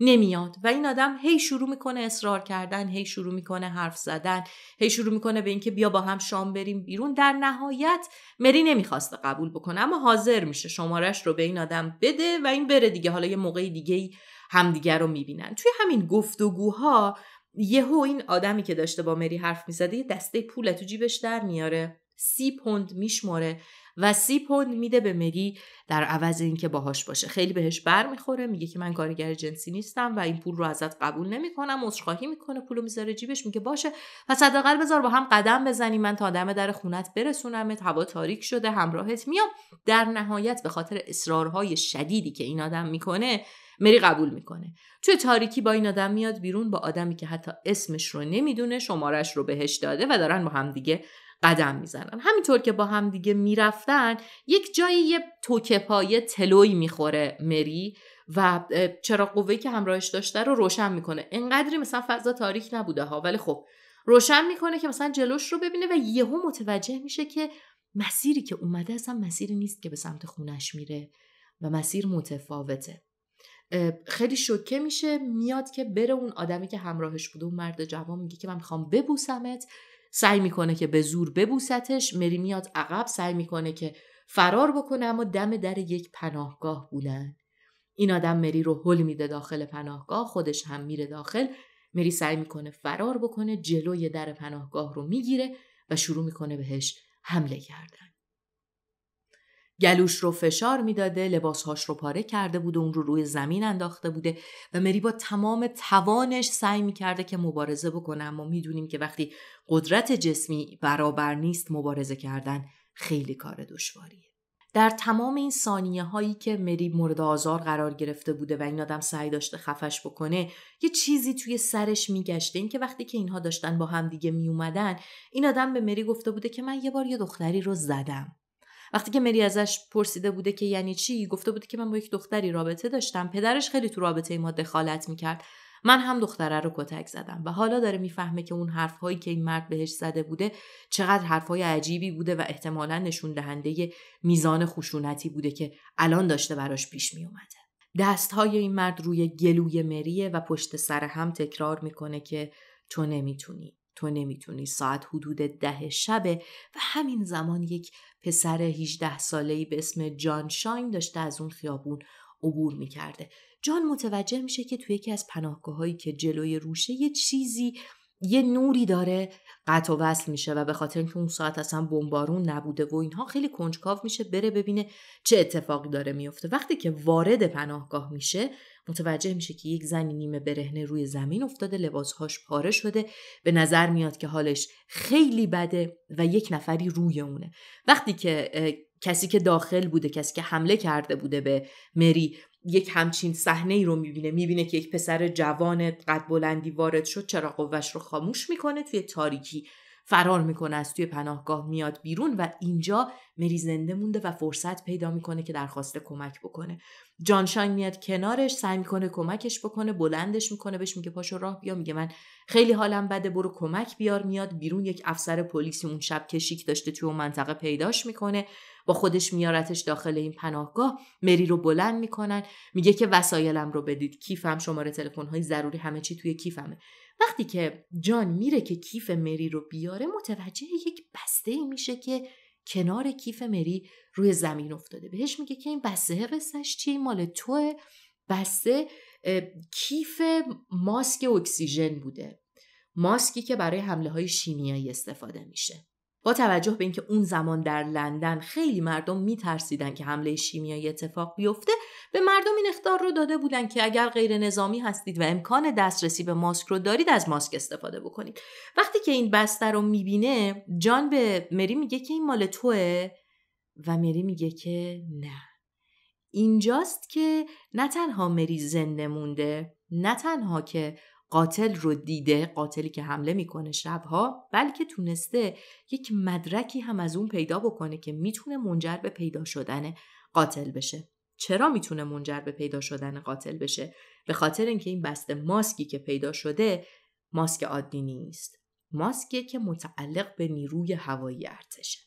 نمیاد و این آدم هی شروع میکنه اصرار کردن هی شروع میکنه حرف زدن هی شروع میکنه به اینکه بیا با هم شام بریم بیرون در نهایت مری نمیخواسته قبول بکنه اما حاضر میشه شمارش رو به این آدم بده و این بره دیگه حالا یه موقع دیگه همدیگه رو میبینن توی همین گفتگوها یهو این آدمی که داشته با مری حرف میزده یه دسته پول تو جیبش در میاره سی پوند میشماره و سی پوند میده به مری در عوض اینکه باهاش باشه خیلی بهش بر میخوره میگه که من کارگر جنسی نیستم و این پول رو ازت قبول نمیکنم عذرخواهی میکنه پولو میذاره جیبش میگه باشه پس حداقل بذار با هم قدم بزنی من تا دم در خونت برسونمت هوا تاریک شده همراهت میام در نهایت به خاطر اصرارهای شدیدی که این آدم میکنه مری قبول میکنه توی تاریکی با این آدم میاد بیرون با آدمی که حتی اسمش رو نمیدونه شمارش رو بهش داده و دارن با همدیگه قدم میزنن همینطور که با هم دیگه میرفتن یک جایی یه توکه پای تلوی میخوره مری و چرا قوه که همراهش داشته رو روشن میکنه انقدری مثلا فضا تاریک نبوده ها ولی خب روشن میکنه که مثلا جلوش رو ببینه و یهو متوجه میشه که مسیری که اومده اصلا مسیری نیست که به سمت خونش میره و مسیر متفاوته خیلی شوکه میشه میاد که بره اون آدمی که همراهش بوده اون مرد جوان میگه که من میخوام ببوسمت سعی میکنه که به زور ببوستش مری میاد عقب سعی میکنه که فرار بکنه اما دم در یک پناهگاه بودن این آدم مری رو حل میده داخل پناهگاه خودش هم میره داخل مری سعی میکنه فرار بکنه جلوی در پناهگاه رو میگیره و شروع میکنه بهش حمله کردن گلوش رو فشار میداده لباسهاش رو پاره کرده بوده اون رو روی زمین انداخته بوده و مری با تمام توانش سعی میکرده که مبارزه بکنه اما میدونیم که وقتی قدرت جسمی برابر نیست مبارزه کردن خیلی کار دشواریه در تمام این ثانیه هایی که مری مورد آزار قرار گرفته بوده و این آدم سعی داشته خفش بکنه یه چیزی توی سرش میگشته این که وقتی که اینها داشتن با هم دیگه میومدن این آدم به مری گفته بوده که من یه بار یه دختری رو زدم وقتی که مری ازش پرسیده بوده که یعنی چی گفته بوده که من با یک دختری رابطه داشتم پدرش خیلی تو رابطه ما دخالت میکرد من هم دختره رو کتک زدم و حالا داره میفهمه که اون حرفهایی که این مرد بهش زده بوده چقدر حرفهای عجیبی بوده و احتمالا نشون دهنده میزان خشونتی بوده که الان داشته براش پیش میومده های این مرد روی گلوی مریه و پشت سر هم تکرار میکنه که تو نمیتونی تو نمیتونی ساعت حدود ده شبه و همین زمان یک پسر 18 ساله‌ای به اسم جان شاین داشته از اون خیابون عبور میکرده جان متوجه میشه که توی یکی از هایی که جلوی روشه یه چیزی یه نوری داره قطع و وصل میشه و به خاطر اینکه اون ساعت اصلا بمبارون نبوده و اینها خیلی کنجکاو میشه بره ببینه چه اتفاقی داره میفته وقتی که وارد پناهگاه میشه متوجه میشه که یک زنی نیمه برهنه روی زمین افتاده لباسهاش پاره شده به نظر میاد که حالش خیلی بده و یک نفری روی اونه وقتی که کسی که داخل بوده کسی که حمله کرده بوده به مری یک همچین صحنه ای رو میبینه میبینه که یک پسر جوان قد بلندی وارد شد چرا قوش رو خاموش میکنه توی تاریکی فرار میکنه از توی پناهگاه میاد بیرون و اینجا مری زنده مونده و فرصت پیدا میکنه که درخواست کمک بکنه جان میاد کنارش سعی میکنه کمکش بکنه بلندش میکنه بهش میگه پاشو راه بیا میگه من خیلی حالم بده برو کمک بیار میاد بیرون یک افسر پلیسی اون شب کشیک داشته توی اون منطقه پیداش میکنه با خودش میارتش داخل این پناهگاه مری رو بلند میکنن میگه که وسایلم رو بدید کیفم شماره تلفن های ضروری همه چی توی کیفمه وقتی که جان میره که کیف مری رو بیاره متوجه یک بسته ای میشه که کنار کیف مری روی زمین افتاده بهش میگه که این بسته قصهش چی مال توه بسته کیف ماسک اکسیژن بوده ماسکی که برای حمله های شیمیایی استفاده میشه با توجه به اینکه اون زمان در لندن خیلی مردم میترسیدن که حمله شیمیایی اتفاق بیفته به مردم این اختار رو داده بودن که اگر غیر نظامی هستید و امکان دسترسی به ماسک رو دارید از ماسک استفاده بکنید وقتی که این بستر رو میبینه جان به مری میگه که این مال توه و مری میگه که نه اینجاست که نه تنها مری زنده مونده نه تنها که قاتل رو دیده قاتلی که حمله میکنه شبها بلکه تونسته یک مدرکی هم از اون پیدا بکنه که میتونه منجر به پیدا شدن قاتل بشه چرا میتونه منجر به پیدا شدن قاتل بشه به خاطر اینکه این بسته ماسکی که پیدا شده ماسک عادی نیست ماسکی که متعلق به نیروی هوایی ارتشه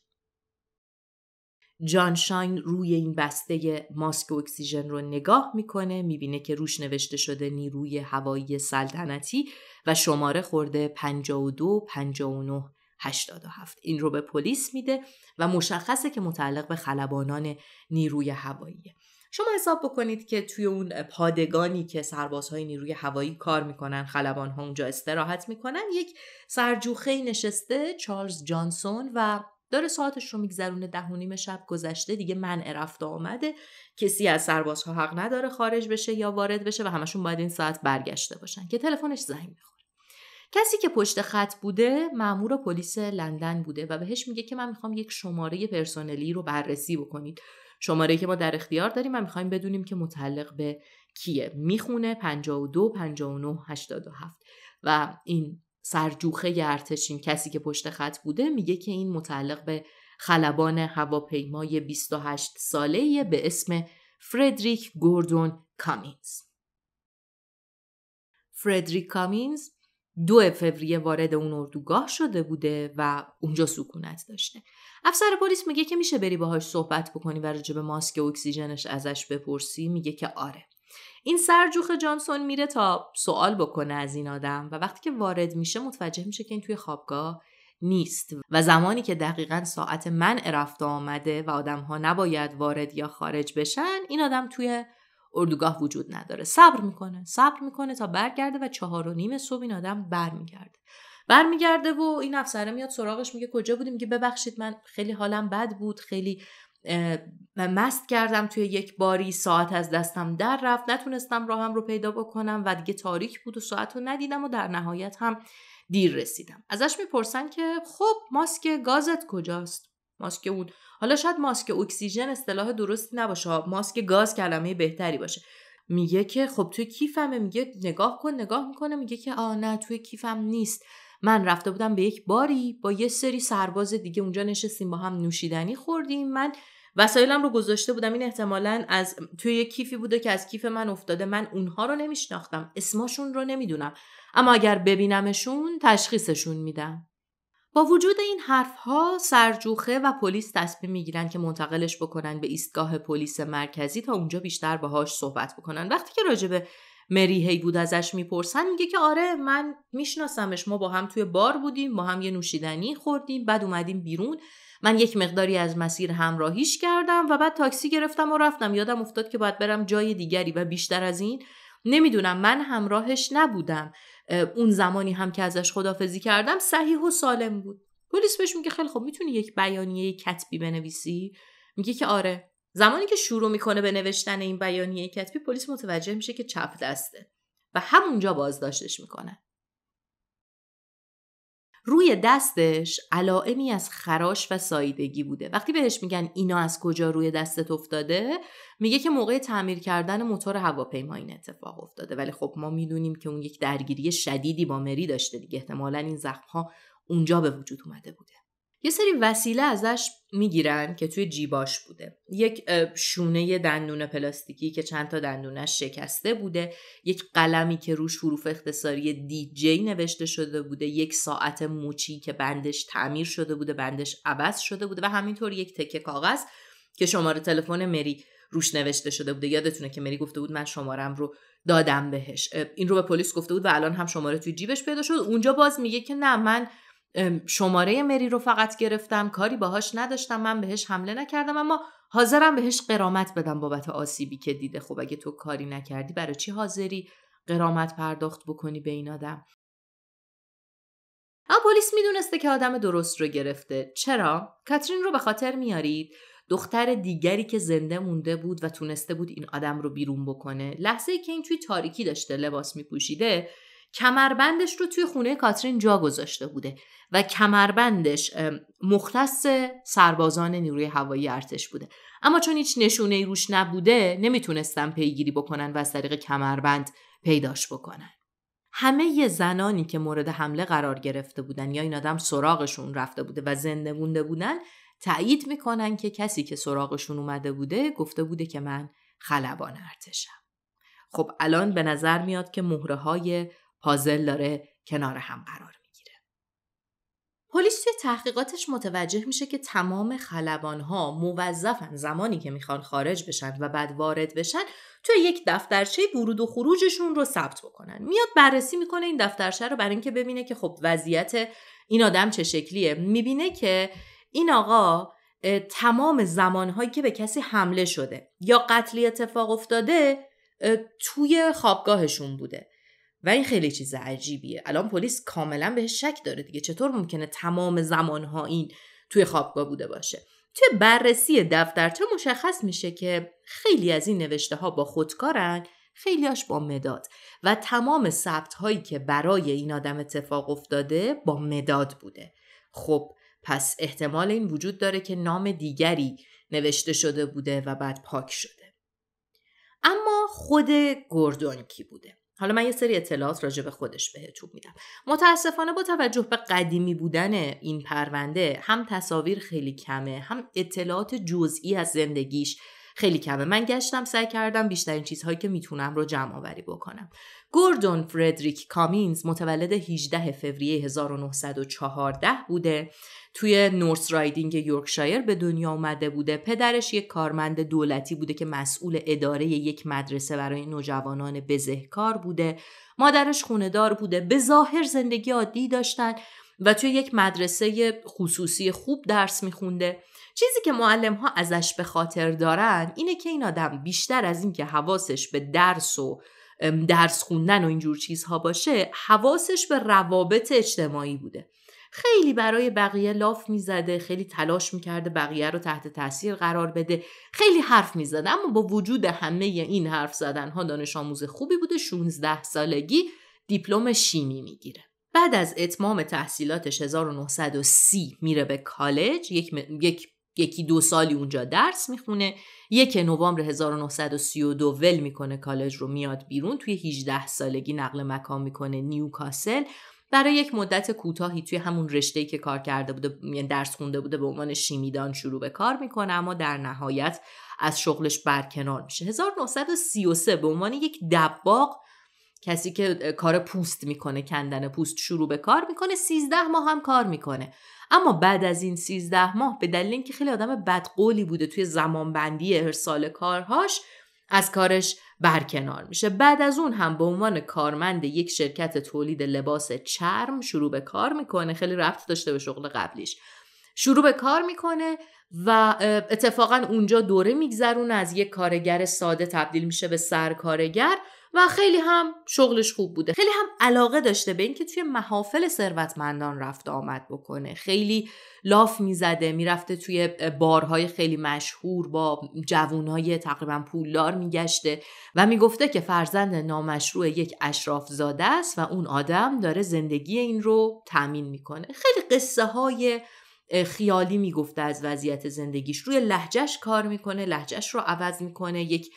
شاین روی این بسته ماسک و اکسیژن رو نگاه میکنه میبینه که روش نوشته شده نیروی هوایی سلطنتی و شماره خورده 52 59 87 این رو به پلیس میده و مشخصه که متعلق به خلبانان نیروی هواییه شما حساب بکنید که توی اون پادگانی که سربازهای نیروی هوایی کار میکنن خلبان ها اونجا استراحت میکنن یک سرجوخه نشسته چارلز جانسون و داره ساعتش رو میگذرونه ده و نیم شب گذشته دیگه منع رفت آمده کسی از سربازها حق نداره خارج بشه یا وارد بشه و همشون باید این ساعت برگشته باشن که تلفنش زنگ میخوره کسی که پشت خط بوده مامور پلیس لندن بوده و بهش میگه که من میخوام یک شماره پرسنلی رو بررسی بکنید شماره که ما در اختیار داریم و میخوایم بدونیم که متعلق به کیه میخونه 52 59 87 و این سرجوخه ارتشین کسی که پشت خط بوده میگه که این متعلق به خلبان هواپیمای 28 ساله به اسم فردریک گوردون کامینز. فردریک کامینز دو فوریه وارد اون اردوگاه شده بوده و اونجا سکونت داشته. افسر پلیس میگه که میشه بری باهاش صحبت بکنی و راجع به ماسک اکسیژنش ازش بپرسی میگه که آره. این سرجوخ جانسون میره تا سوال بکنه از این آدم و وقتی که وارد میشه متوجه میشه که این توی خوابگاه نیست و زمانی که دقیقا ساعت من رفت آمده و آدم ها نباید وارد یا خارج بشن این آدم توی اردوگاه وجود نداره صبر میکنه صبر میکنه تا برگرده و چهار و نیم صبح این آدم برمیگرده برمیگرده و این افسره میاد سراغش میگه کجا بودی میگه ببخشید من خیلی حالم بد بود خیلی مست کردم توی یک باری ساعت از دستم در رفت نتونستم راهم رو پیدا بکنم و دیگه تاریک بود و ساعت رو ندیدم و در نهایت هم دیر رسیدم ازش میپرسن که خب ماسک گازت کجاست ماسک اون حالا شاید ماسک اکسیژن اصطلاح درستی نباشه ماسک گاز کلمه بهتری باشه میگه که خب توی کیفمه میگه نگاه کن نگاه میکنه میگه که آه نه توی کیفم نیست من رفته بودم به یک باری با یه سری سرباز دیگه اونجا نشستیم با هم نوشیدنی خوردیم من وسایلم رو گذاشته بودم این احتمالا از توی یه کیفی بوده که از کیف من افتاده من اونها رو نمیشناختم اسمشون رو نمیدونم اما اگر ببینمشون تشخیصشون میدم با وجود این حرفها سرجوخه و پلیس تصمیم میگیرن که منتقلش بکنن به ایستگاه پلیس مرکزی تا اونجا بیشتر باهاش صحبت بکنن وقتی که راجبه مری هی بود ازش میپرسن میگه که آره من میشناسمش ما با هم توی بار بودیم با هم یه نوشیدنی خوردیم بعد اومدیم بیرون من یک مقداری از مسیر همراهیش کردم و بعد تاکسی گرفتم و رفتم یادم افتاد که باید برم جای دیگری و بیشتر از این نمیدونم من همراهش نبودم اون زمانی هم که ازش خدافزی کردم صحیح و سالم بود پلیس بهش میگه خیلی خب میتونی یک بیانیه کتبی بنویسی میگه که آره زمانی که شروع میکنه به نوشتن این بیانیه کتبی پلیس متوجه میشه که چپ دسته و همونجا بازداشتش میکنه. روی دستش علائمی از خراش و سایدگی بوده وقتی بهش میگن اینا از کجا روی دستت افتاده میگه که موقع تعمیر کردن موتور هواپیما این اتفاق افتاده ولی خب ما میدونیم که اون یک درگیری شدیدی با مری داشته دیگه احتمالا این زخم ها اونجا به وجود اومده بوده یه سری وسیله ازش میگیرن که توی جیباش بوده یک شونه دندون پلاستیکی که چند تا دندونش شکسته بوده یک قلمی که روش حروف اختصاری دی جی نوشته شده بوده یک ساعت موچی که بندش تعمیر شده بوده بندش عوض شده بوده و همینطور یک تکه کاغذ که شماره تلفن مری روش نوشته شده بوده یادتونه که مری گفته بود من شمارم رو دادم بهش این رو به پلیس گفته بود و الان هم شماره توی جیبش پیدا شد اونجا باز میگه که نه من شماره مری رو فقط گرفتم کاری باهاش نداشتم من بهش حمله نکردم اما حاضرم بهش قرامت بدم بابت آسیبی که دیده خب اگه تو کاری نکردی برای چی حاضری قرامت پرداخت بکنی به این آدم اما پلیس میدونسته که آدم درست رو گرفته چرا کاترین رو به خاطر میارید دختر دیگری که زنده مونده بود و تونسته بود این آدم رو بیرون بکنه لحظه ای که این توی تاریکی داشته لباس میپوشیده کمربندش رو توی خونه کاترین جا گذاشته بوده و کمربندش مختص سربازان نیروی هوایی ارتش بوده اما چون هیچ نشونه ای روش نبوده نمیتونستن پیگیری بکنن و از طریق کمربند پیداش بکنن همه زنانی که مورد حمله قرار گرفته بودن یا این آدم سراغشون رفته بوده و زنده مونده بودن تایید میکنن که کسی که سراغشون اومده بوده گفته بوده که من خلبان ارتشم خب الان به نظر میاد که مهره های پازل داره کنار هم قرار میگیره پلیس توی تحقیقاتش متوجه میشه که تمام خلبان ها موظفن زمانی که میخوان خارج بشن و بعد وارد بشن توی یک دفترچه ورود و خروجشون رو ثبت بکنن میاد بررسی میکنه این دفترچه رو برای اینکه ببینه که خب وضعیت این آدم چه شکلیه میبینه که این آقا تمام زمانهایی که به کسی حمله شده یا قتلی اتفاق افتاده توی خوابگاهشون بوده و این خیلی چیز عجیبیه الان پلیس کاملا به شک داره دیگه چطور ممکنه تمام زمانها این توی خوابگاه بوده باشه توی بررسی دفتر دفترچه مشخص میشه که خیلی از این نوشته ها با خودکارن خیلیاش با مداد و تمام ثبت هایی که برای این آدم اتفاق افتاده با مداد بوده خب پس احتمال این وجود داره که نام دیگری نوشته شده بوده و بعد پاک شده اما خود گوردون کی بوده حالا من یه سری اطلاعات راجع به خودش بهتون میدم متاسفانه با توجه به قدیمی بودن این پرونده هم تصاویر خیلی کمه هم اطلاعات جزئی از زندگیش خیلی کمه من گشتم سعی کردم بیشترین چیزهایی که میتونم رو جمع آوری بکنم گوردون فردریک کامینز متولد 18 فوریه 1914 بوده توی نورس رایدینگ یورکشایر به دنیا اومده بوده پدرش یک کارمند دولتی بوده که مسئول اداره یک مدرسه برای نوجوانان بزهکار بوده مادرش خوندار بوده به ظاهر زندگی عادی داشتن و توی یک مدرسه خصوصی خوب درس میخونده چیزی که معلم ها ازش به خاطر دارن اینه که این آدم بیشتر از اینکه حواسش به درس و درس خوندن و اینجور چیزها باشه حواسش به روابط اجتماعی بوده خیلی برای بقیه لاف میزده خیلی تلاش میکرده بقیه رو تحت تاثیر قرار بده خیلی حرف میزده اما با وجود همه این حرف زدن ها دانش آموز خوبی بوده 16 سالگی دیپلم شیمی میگیره بعد از اتمام تحصیلاتش 1930 میره به کالج یک, یک یکی دو سالی اونجا درس میخونه یک نوامبر 1932 ول میکنه کالج رو میاد بیرون توی 18 سالگی نقل مکان میکنه نیوکاسل برای یک مدت کوتاهی توی همون رشته که کار کرده بوده یعنی درس خونده بوده به عنوان شیمیدان شروع به کار میکنه اما در نهایت از شغلش برکنار میشه 1933 به عنوان یک دباغ کسی که کار پوست میکنه کندن پوست شروع به کار میکنه 13 ماه هم کار میکنه اما بعد از این 13 ماه به دلیل اینکه خیلی آدم بدقولی بوده توی زمانبندی ارسال کارهاش از کارش برکنار میشه بعد از اون هم به عنوان کارمند یک شرکت تولید لباس چرم شروع به کار میکنه خیلی رفت داشته به شغل قبلیش شروع به کار میکنه و اتفاقا اونجا دوره میگذرونه از یک کارگر ساده تبدیل میشه به سرکارگر و خیلی هم شغلش خوب بوده خیلی هم علاقه داشته به اینکه توی محافل ثروتمندان رفت آمد بکنه خیلی لاف میزده میرفته توی بارهای خیلی مشهور با جوونهای تقریبا پولدار میگشته و میگفته که فرزند نامشروع یک اشراف زاده است و اون آدم داره زندگی این رو تامین میکنه خیلی قصه های خیالی میگفته از وضعیت زندگیش روی لحجش کار میکنه لحجش رو عوض میکنه یک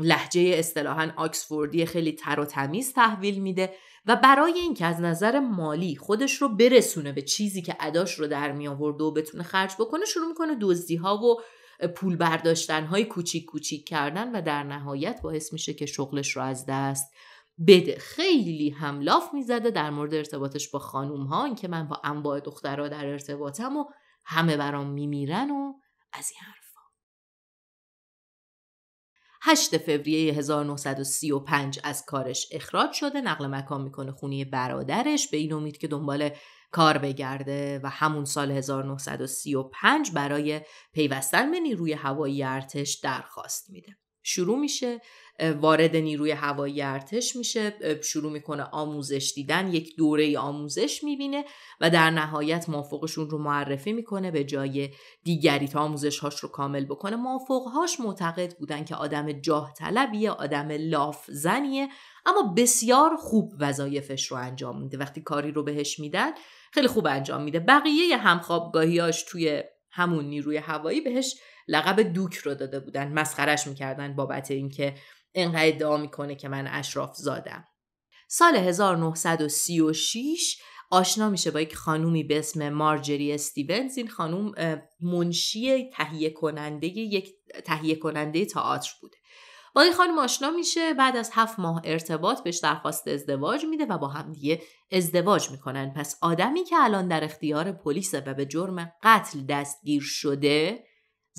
لحجه اصطلاحا آکسفوردی خیلی تر و تمیز تحویل میده و برای اینکه از نظر مالی خودش رو برسونه به چیزی که اداش رو در می آورده و بتونه خرج بکنه شروع میکنه دزدی ها و پول برداشتن های کوچیک کوچیک کردن و در نهایت باعث میشه که شغلش رو از دست بده خیلی هم لاف میزده در مورد ارتباطش با خانوم ها این که من با انواع دخترها در ارتباطم و همه برام میمیرن و از این 8 فوریه 1935 از کارش اخراج شده نقل مکان میکنه خونه برادرش به این امید که دنبال کار بگرده و همون سال 1935 برای پیوستن به نیروی هوایی ارتش درخواست میده شروع میشه وارد نیروی هوایی ارتش میشه شروع میکنه آموزش دیدن یک دوره آموزش میبینه و در نهایت مافوقشون رو معرفی میکنه به جای دیگری تا آموزش هاش رو کامل بکنه هاش معتقد بودن که آدم جاه طلبیه آدم لاف زنیه اما بسیار خوب وظایفش رو انجام میده وقتی کاری رو بهش میدن خیلی خوب انجام میده بقیه همخوابگاهیاش توی همون نیروی هوایی بهش لقب دوک رو داده بودن مسخرش میکردن بابت اینکه انقدر ادعا میکنه که من اشراف زادم سال 1936 آشنا میشه با یک خانومی به اسم مارجری استیونز این خانوم منشی تهیه کننده یک تهیه کننده تئاتر بوده با این خانم آشنا میشه بعد از هفت ماه ارتباط بهش درخواست ازدواج میده و با هم دیگه ازدواج میکنن پس آدمی که الان در اختیار پلیس و به جرم قتل دستگیر شده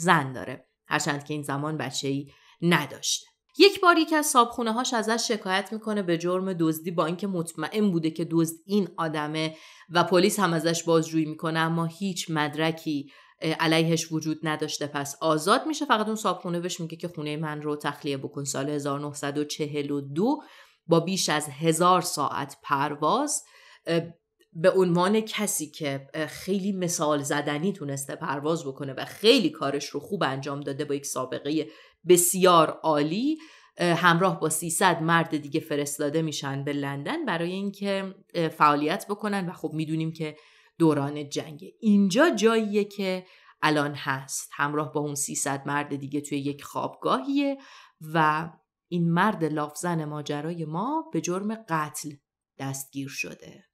زن داره هرچند که این زمان بچه ای نداشته یک بار یکی از صابخونه هاش ازش شکایت میکنه به جرم دزدی با اینکه مطمئن بوده که دزد این آدمه و پلیس هم ازش بازجویی میکنه اما هیچ مدرکی علیهش وجود نداشته پس آزاد میشه فقط اون صابخونه بهش میگه که خونه من رو تخلیه بکن سال 1942 با بیش از هزار ساعت پرواز به عنوان کسی که خیلی مثال زدنی تونسته پرواز بکنه و خیلی کارش رو خوب انجام داده با یک سابقه بسیار عالی همراه با 300 مرد دیگه فرستاده میشن به لندن برای اینکه فعالیت بکنن و خب میدونیم که دوران جنگه اینجا جاییه که الان هست همراه با اون 300 مرد دیگه توی یک خوابگاهیه و این مرد لافزن ماجرای ما به جرم قتل دستگیر شده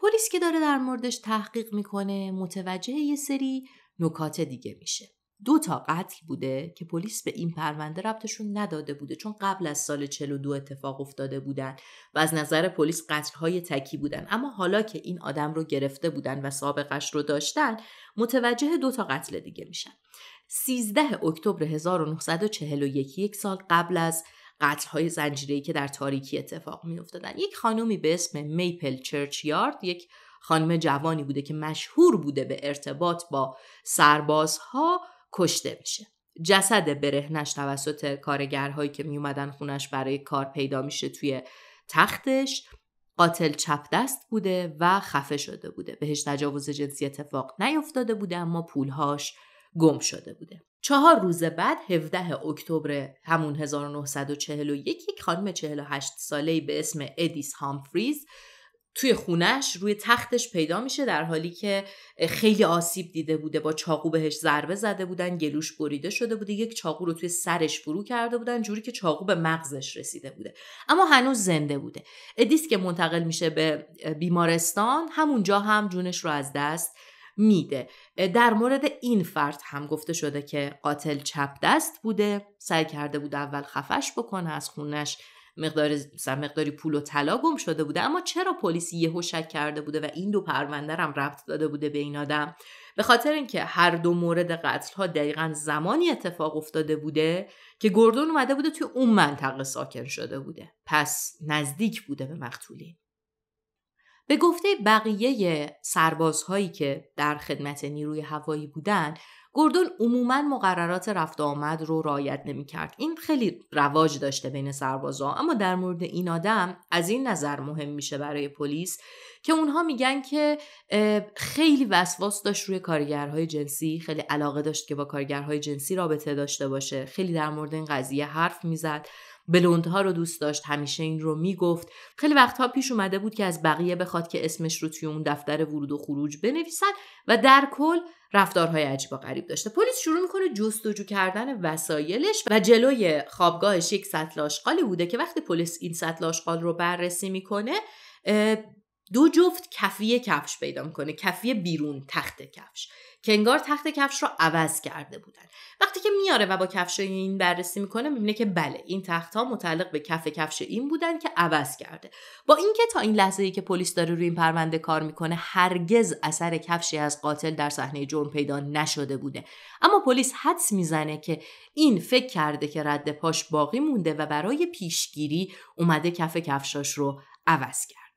پلیس که داره در موردش تحقیق میکنه متوجه یه سری نکات دیگه میشه دو تا قتل بوده که پلیس به این پرونده ربطشون نداده بوده چون قبل از سال 42 اتفاق افتاده بودن و از نظر پلیس قتلهای تکی بودن اما حالا که این آدم رو گرفته بودن و سابقش رو داشتن متوجه دو تا قتل دیگه میشن 13 اکتبر 1941 یک سال قبل از های زنجیری که در تاریکی اتفاق می افتادن. یک خانومی به اسم میپل چرچیارد یک خانم جوانی بوده که مشهور بوده به ارتباط با سربازها کشته میشه جسد برهنش توسط کارگرهایی که اومدن خونش برای کار پیدا میشه توی تختش قاتل چپ دست بوده و خفه شده بوده بهش تجاوز جنسی اتفاق نیفتاده بوده اما پولهاش گم شده بوده چهار روز بعد 17 اکتبر همون 1941 یک خانم 48 ساله‌ای به اسم ادیس هامفریز توی خونش روی تختش پیدا میشه در حالی که خیلی آسیب دیده بوده با چاقو بهش ضربه زده بودن گلوش بریده شده بوده یک چاقو رو توی سرش فرو کرده بودن جوری که چاقو به مغزش رسیده بوده اما هنوز زنده بوده ادیس که منتقل میشه به بیمارستان همونجا هم جونش رو از دست میده در مورد این فرد هم گفته شده که قاتل چپ دست بوده سعی کرده بود اول خفش بکنه از خونش مقدار مقداری پول و طلا گم شده بوده اما چرا پلیس یهو شک کرده بوده و این دو پرونده هم ربط داده بوده به این آدم به خاطر اینکه هر دو مورد قتل ها دقیقا زمانی اتفاق افتاده بوده که گردون اومده بوده توی اون منطقه ساکن شده بوده پس نزدیک بوده به مقتولین به گفته بقیه سربازهایی که در خدمت نیروی هوایی بودند گردون عموما مقررات رفت آمد رو رعایت نمیکرد این خیلی رواج داشته بین سربازها اما در مورد این آدم از این نظر مهم میشه برای پلیس که اونها میگن که خیلی وسواس داشت روی کارگرهای جنسی خیلی علاقه داشت که با کارگرهای جنسی رابطه داشته باشه خیلی در مورد این قضیه حرف میزد بلوندها رو دوست داشت همیشه این رو میگفت خیلی وقتها پیش اومده بود که از بقیه بخواد که اسمش رو توی اون دفتر ورود و خروج بنویسن و در کل رفتارهای عجیب و غریب داشته پلیس شروع میکنه جستجو کردن وسایلش و جلوی خوابگاهش یک سطل آشغالی بوده که وقتی پلیس این سطل آشغال رو بررسی میکنه دو جفت کفیه کفش پیدا میکنه کفیه بیرون تخت کفش که انگار تخت کفش رو عوض کرده بودن وقتی که میاره و با کفش این بررسی میکنه میبینه که بله این تخت ها متعلق به کف کفش این بودن که عوض کرده با اینکه تا این لحظه ای که پلیس داره روی این پرونده کار میکنه هرگز اثر کفشی از قاتل در صحنه جرم پیدا نشده بوده اما پلیس حدس میزنه که این فکر کرده که رد پاش باقی مونده و برای پیشگیری اومده کف کفشاش رو عوض کرده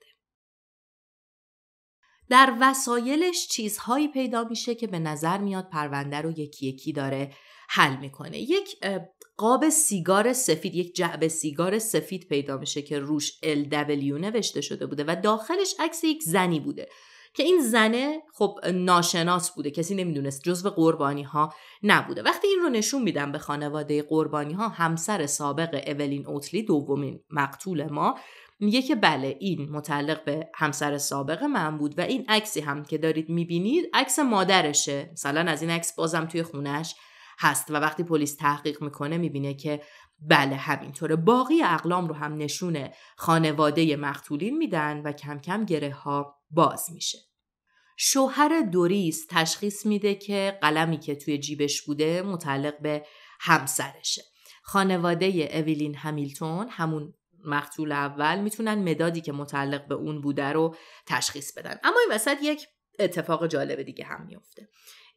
در وسایلش چیزهایی پیدا میشه که به نظر میاد پرونده رو یکی یکی داره حل میکنه یک قاب سیگار سفید یک جعبه سیگار سفید پیدا میشه که روش LW نوشته شده بوده و داخلش عکس یک زنی بوده که این زنه خب ناشناس بوده کسی نمیدونست جزو قربانی ها نبوده وقتی این رو نشون میدم به خانواده قربانی ها همسر سابق اولین اوتلی دومین مقتول ما میگه که بله این متعلق به همسر سابق من بود و این عکسی هم که دارید میبینید عکس مادرشه مثلا از این عکس بازم توی خونش هست و وقتی پلیس تحقیق میکنه میبینه که بله همینطوره باقی اقلام رو هم نشونه خانواده مقتولین میدن و کم کم گره ها باز میشه شوهر دوریس تشخیص میده که قلمی که توی جیبش بوده متعلق به همسرشه خانواده اویلین همیلتون همون مقتول اول میتونن مدادی که متعلق به اون بوده رو تشخیص بدن اما این وسط یک اتفاق جالب دیگه هم میفته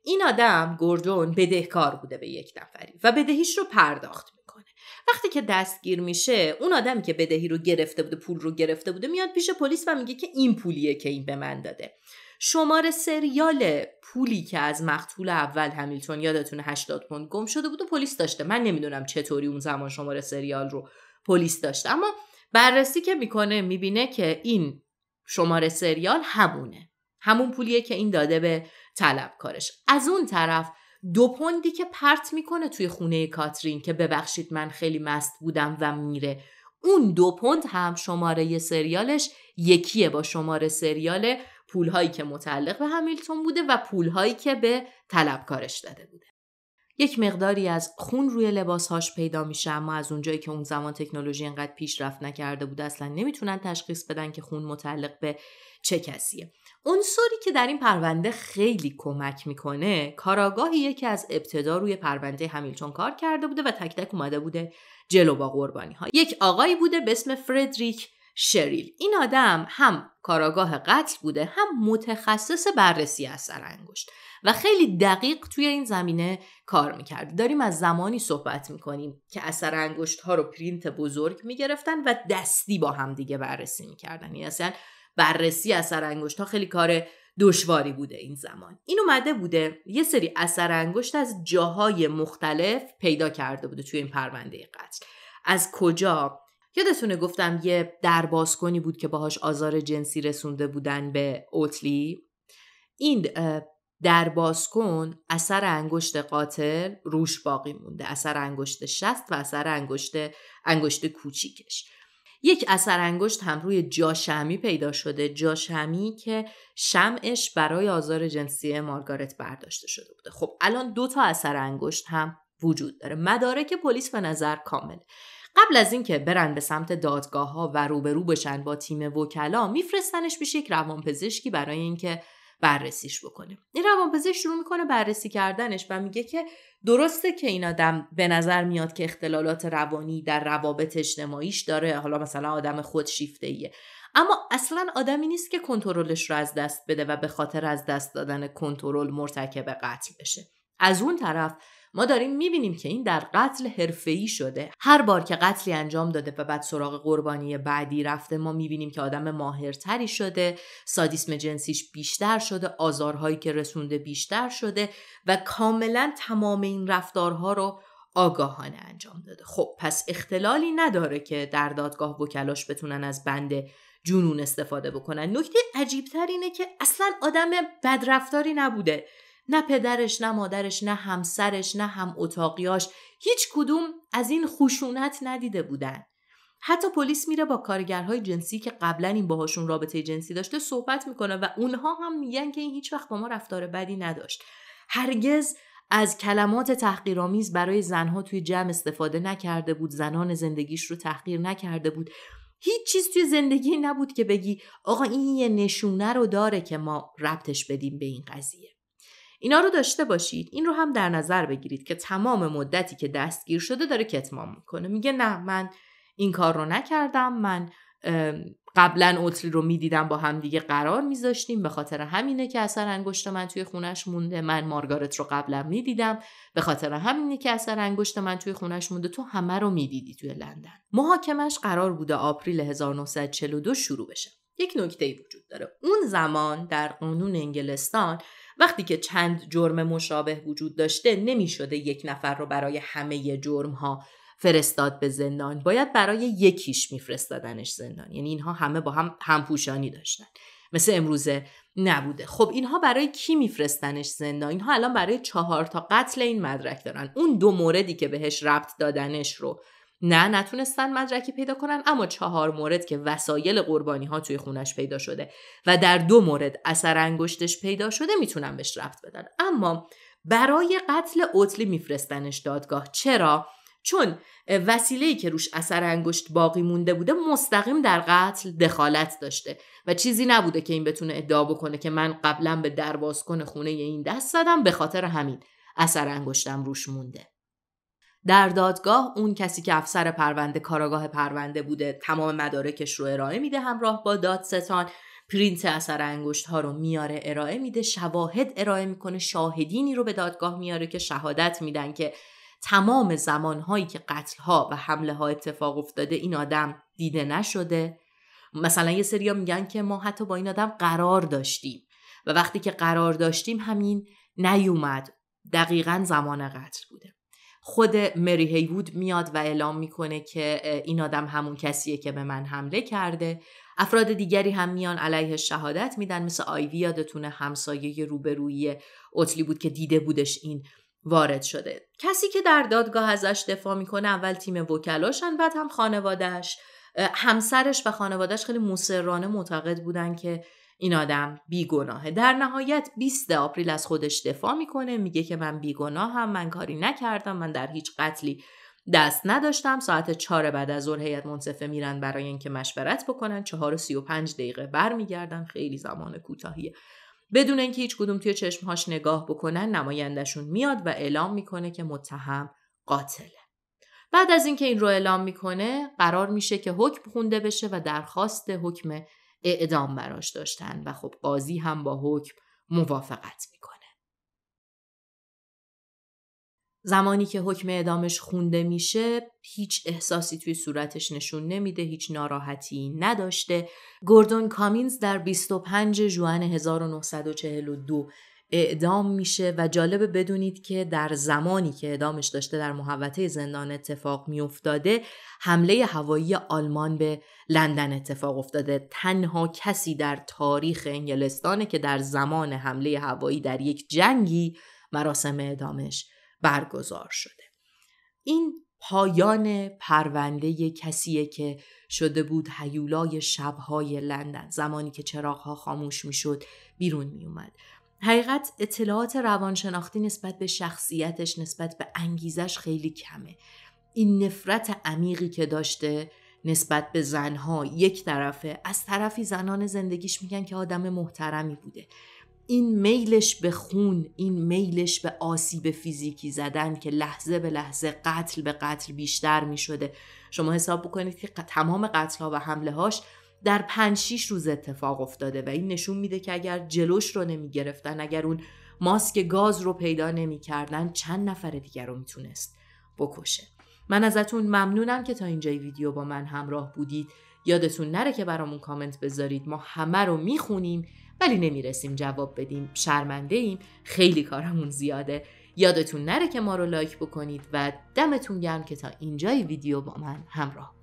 این آدم گوردون بدهکار بوده به یک نفری و بدهیش رو پرداخت میکنه وقتی که دستگیر میشه اون آدمی که بدهی رو گرفته بوده پول رو گرفته بوده میاد پیش پلیس و میگه که این پولیه که این به من داده شماره سریال پولی که از مقتول اول همیلتون یادتون 80 پوند گم شده بود و پلیس داشته من نمیدونم چطوری اون زمان شماره سریال رو پلیس داشت اما بررسی که میکنه میبینه که این شماره سریال همونه همون پولیه که این داده به طلبکارش از اون طرف دو پوندی که پرت میکنه توی خونه کاترین که ببخشید من خیلی مست بودم و میره اون دو پوند هم شماره سریالش یکیه با شماره سریال پولهایی که متعلق به همیلتون بوده و پولهایی که به طلبکارش داده بوده یک مقداری از خون روی لباسهاش پیدا میشه اما از اونجایی که اون زمان تکنولوژی انقدر پیشرفت نکرده بود اصلا نمیتونن تشخیص بدن که خون متعلق به چه کسیه عنصری که در این پرونده خیلی کمک میکنه کاراگاه یکی از ابتدا روی پرونده همیلتون کار کرده بوده و تک تک اومده بوده جلو با قربانی ها یک آقایی بوده به اسم فردریک شریل این آدم هم کاراگاه قتل بوده هم متخصص بررسی اثر انگشت و خیلی دقیق توی این زمینه کار میکرد داریم از زمانی صحبت میکنیم که اثر انگشت ها رو پرینت بزرگ میگرفتن و دستی با هم دیگه بررسی میکردن این یعنی اصلا بررسی اثر انگشت ها خیلی کار دشواری بوده این زمان این اومده بوده یه سری اثر انگشت از جاهای مختلف پیدا کرده بوده توی این پرونده قتل از کجا یادتونه گفتم یه دربازکنی بود که باهاش آزار جنسی رسونده بودن به اوتلی این دربازکن اثر انگشت قاتل روش باقی مونده اثر انگشت شست و اثر انگشت انگشت کوچیکش یک اثر انگشت هم روی جاشمی پیدا شده جاشمی که شمعش برای آزار جنسی مارگارت برداشته شده بوده خب الان دو تا اثر انگشت هم وجود داره مدارک پلیس به نظر کامل قبل از اینکه برن به سمت دادگاه ها و روبرو بشن با تیم وکلا میفرستنش پیش یک روانپزشکی برای اینکه بررسیش بکنه این روانپزشک شروع میکنه بررسی کردنش و میگه که درسته که این آدم به نظر میاد که اختلالات روانی در روابط اجتماعیش داره حالا مثلا آدم خودشیفته ایه اما اصلا آدمی نیست که کنترلش رو از دست بده و به خاطر از دست دادن کنترل مرتکب قتل بشه از اون طرف ما داریم میبینیم که این در قتل حرفه‌ای شده هر بار که قتلی انجام داده و بعد سراغ قربانی بعدی رفته ما میبینیم که آدم ماهرتری شده سادیسم جنسیش بیشتر شده آزارهایی که رسونده بیشتر شده و کاملا تمام این رفتارها رو آگاهانه انجام داده خب پس اختلالی نداره که در دادگاه وکلاش بتونن از بند جنون استفاده بکنن نکته عجیبتر اینه که اصلا آدم بدرفتاری نبوده نه پدرش نه مادرش نه همسرش نه هم اتاقیاش هیچ کدوم از این خشونت ندیده بودن حتی پلیس میره با کارگرهای جنسی که قبلا این باهاشون رابطه جنسی داشته صحبت میکنه و اونها هم میگن که این هیچ وقت با ما رفتار بدی نداشت هرگز از کلمات تحقیرآمیز برای زنها توی جمع استفاده نکرده بود زنان زندگیش رو تحقیر نکرده بود هیچ چیز توی زندگی نبود که بگی آقا این یه نشونه رو داره که ما ربطش بدیم به این قضیه اینا رو داشته باشید این رو هم در نظر بگیرید که تمام مدتی که دستگیر شده داره کتمان میکنه میگه نه من این کار رو نکردم من قبلا اتری رو میدیدم با هم دیگه قرار میذاشتیم به خاطر همینه که اثر انگشت من توی خونش مونده من مارگارت رو قبلا میدیدم به خاطر همینه که اثر انگشت من توی خونش مونده تو همه رو میدیدی توی لندن محاکمش قرار بوده آپریل 1942 شروع بشه یک نکته وجود داره اون زمان در قانون انگلستان وقتی که چند جرم مشابه وجود داشته شده یک نفر رو برای همه جرم ها فرستاد به زندان باید برای یکیش میفرستادنش زندان یعنی اینها همه با هم همپوشانی داشتن مثل امروزه نبوده خب اینها برای کی میفرستنش زندان اینها الان برای چهار تا قتل این مدرک دارن اون دو موردی که بهش ربط دادنش رو نه نتونستن مدرکی پیدا کنن اما چهار مورد که وسایل قربانی ها توی خونش پیدا شده و در دو مورد اثر انگشتش پیدا شده میتونن بهش رفت بدن اما برای قتل اوتلی میفرستنش دادگاه چرا چون وسیله‌ای که روش اثر انگشت باقی مونده بوده مستقیم در قتل دخالت داشته و چیزی نبوده که این بتونه ادعا بکنه که من قبلا به دروازکن خونه این دست زدم به خاطر همین اثر انگشتم روش مونده در دادگاه اون کسی که افسر پرونده کاراگاه پرونده بوده تمام مدارکش رو ارائه میده همراه با دادستان پرینت اثر انگشت ها رو میاره ارائه میده شواهد ارائه میکنه شاهدینی رو به دادگاه میاره که شهادت میدن که تمام زمانهایی که قتل ها و حمله ها اتفاق افتاده این آدم دیده نشده مثلا یه ها میگن که ما حتی با این آدم قرار داشتیم و وقتی که قرار داشتیم همین نیومد دقیقا زمان قتل بوده خود مری هیوود میاد و اعلام میکنه که این آدم همون کسیه که به من حمله کرده افراد دیگری هم میان علیه شهادت میدن مثل آیوی یادتونه همسایه روبرویی اتلی بود که دیده بودش این وارد شده کسی که در دادگاه ازش دفاع میکنه اول تیم وکلاشن بعد هم خانوادهش همسرش و خانوادهش خیلی موسرانه معتقد بودن که این آدم بیگناهه در نهایت 20 آپریل از خودش دفاع میکنه میگه که من بیگناهم من کاری نکردم من در هیچ قتلی دست نداشتم ساعت چهار بعد از ظهر هیئت منصفه میرن برای اینکه مشورت بکنن چهار و سی و پنج دقیقه برمیگردن خیلی زمان کوتاهیه بدون اینکه هیچ کدوم توی چشمهاش نگاه بکنن نمایندشون میاد و اعلام میکنه که متهم قاتله بعد از اینکه این رو اعلام میکنه قرار میشه که حکم خونده بشه و درخواست حکم اعدام براش داشتن و خب قاضی هم با حکم موافقت میکنه. زمانی که حکم اعدامش خونده میشه هیچ احساسی توی صورتش نشون نمیده هیچ ناراحتی نداشته گوردون کامینز در 25 جوان 1942 اعدام میشه و جالبه بدونید که در زمانی که اعدامش داشته در محوطه زندان اتفاق میافتاده حمله هوایی آلمان به لندن اتفاق افتاده تنها کسی در تاریخ انگلستانه که در زمان حمله هوایی در یک جنگی مراسم اعدامش برگزار شده این پایان پرونده کسیه که شده بود هیولای شبهای لندن زمانی که چراغها خاموش میشد بیرون می اومد حقیقت اطلاعات روانشناختی نسبت به شخصیتش نسبت به انگیزش خیلی کمه این نفرت عمیقی که داشته نسبت به زنها یک طرفه از طرفی زنان زندگیش میگن که آدم محترمی بوده این میلش به خون این میلش به آسیب فیزیکی زدن که لحظه به لحظه قتل به قتل بیشتر میشده شما حساب بکنید که تمام قتل ها و حمله هاش در پنج 6 روز اتفاق افتاده و این نشون میده که اگر جلوش رو نمیگرفتن اگر اون ماسک گاز رو پیدا نمیکردن چند نفر دیگر رو میتونست بکشه من ازتون ممنونم که تا اینجای ویدیو با من همراه بودید یادتون نره که برامون کامنت بذارید ما همه رو میخونیم ولی نمیرسیم جواب بدیم شرمنده ایم خیلی کارمون زیاده یادتون نره که ما رو لایک بکنید و دمتون گرم که تا اینجای ویدیو با من همراه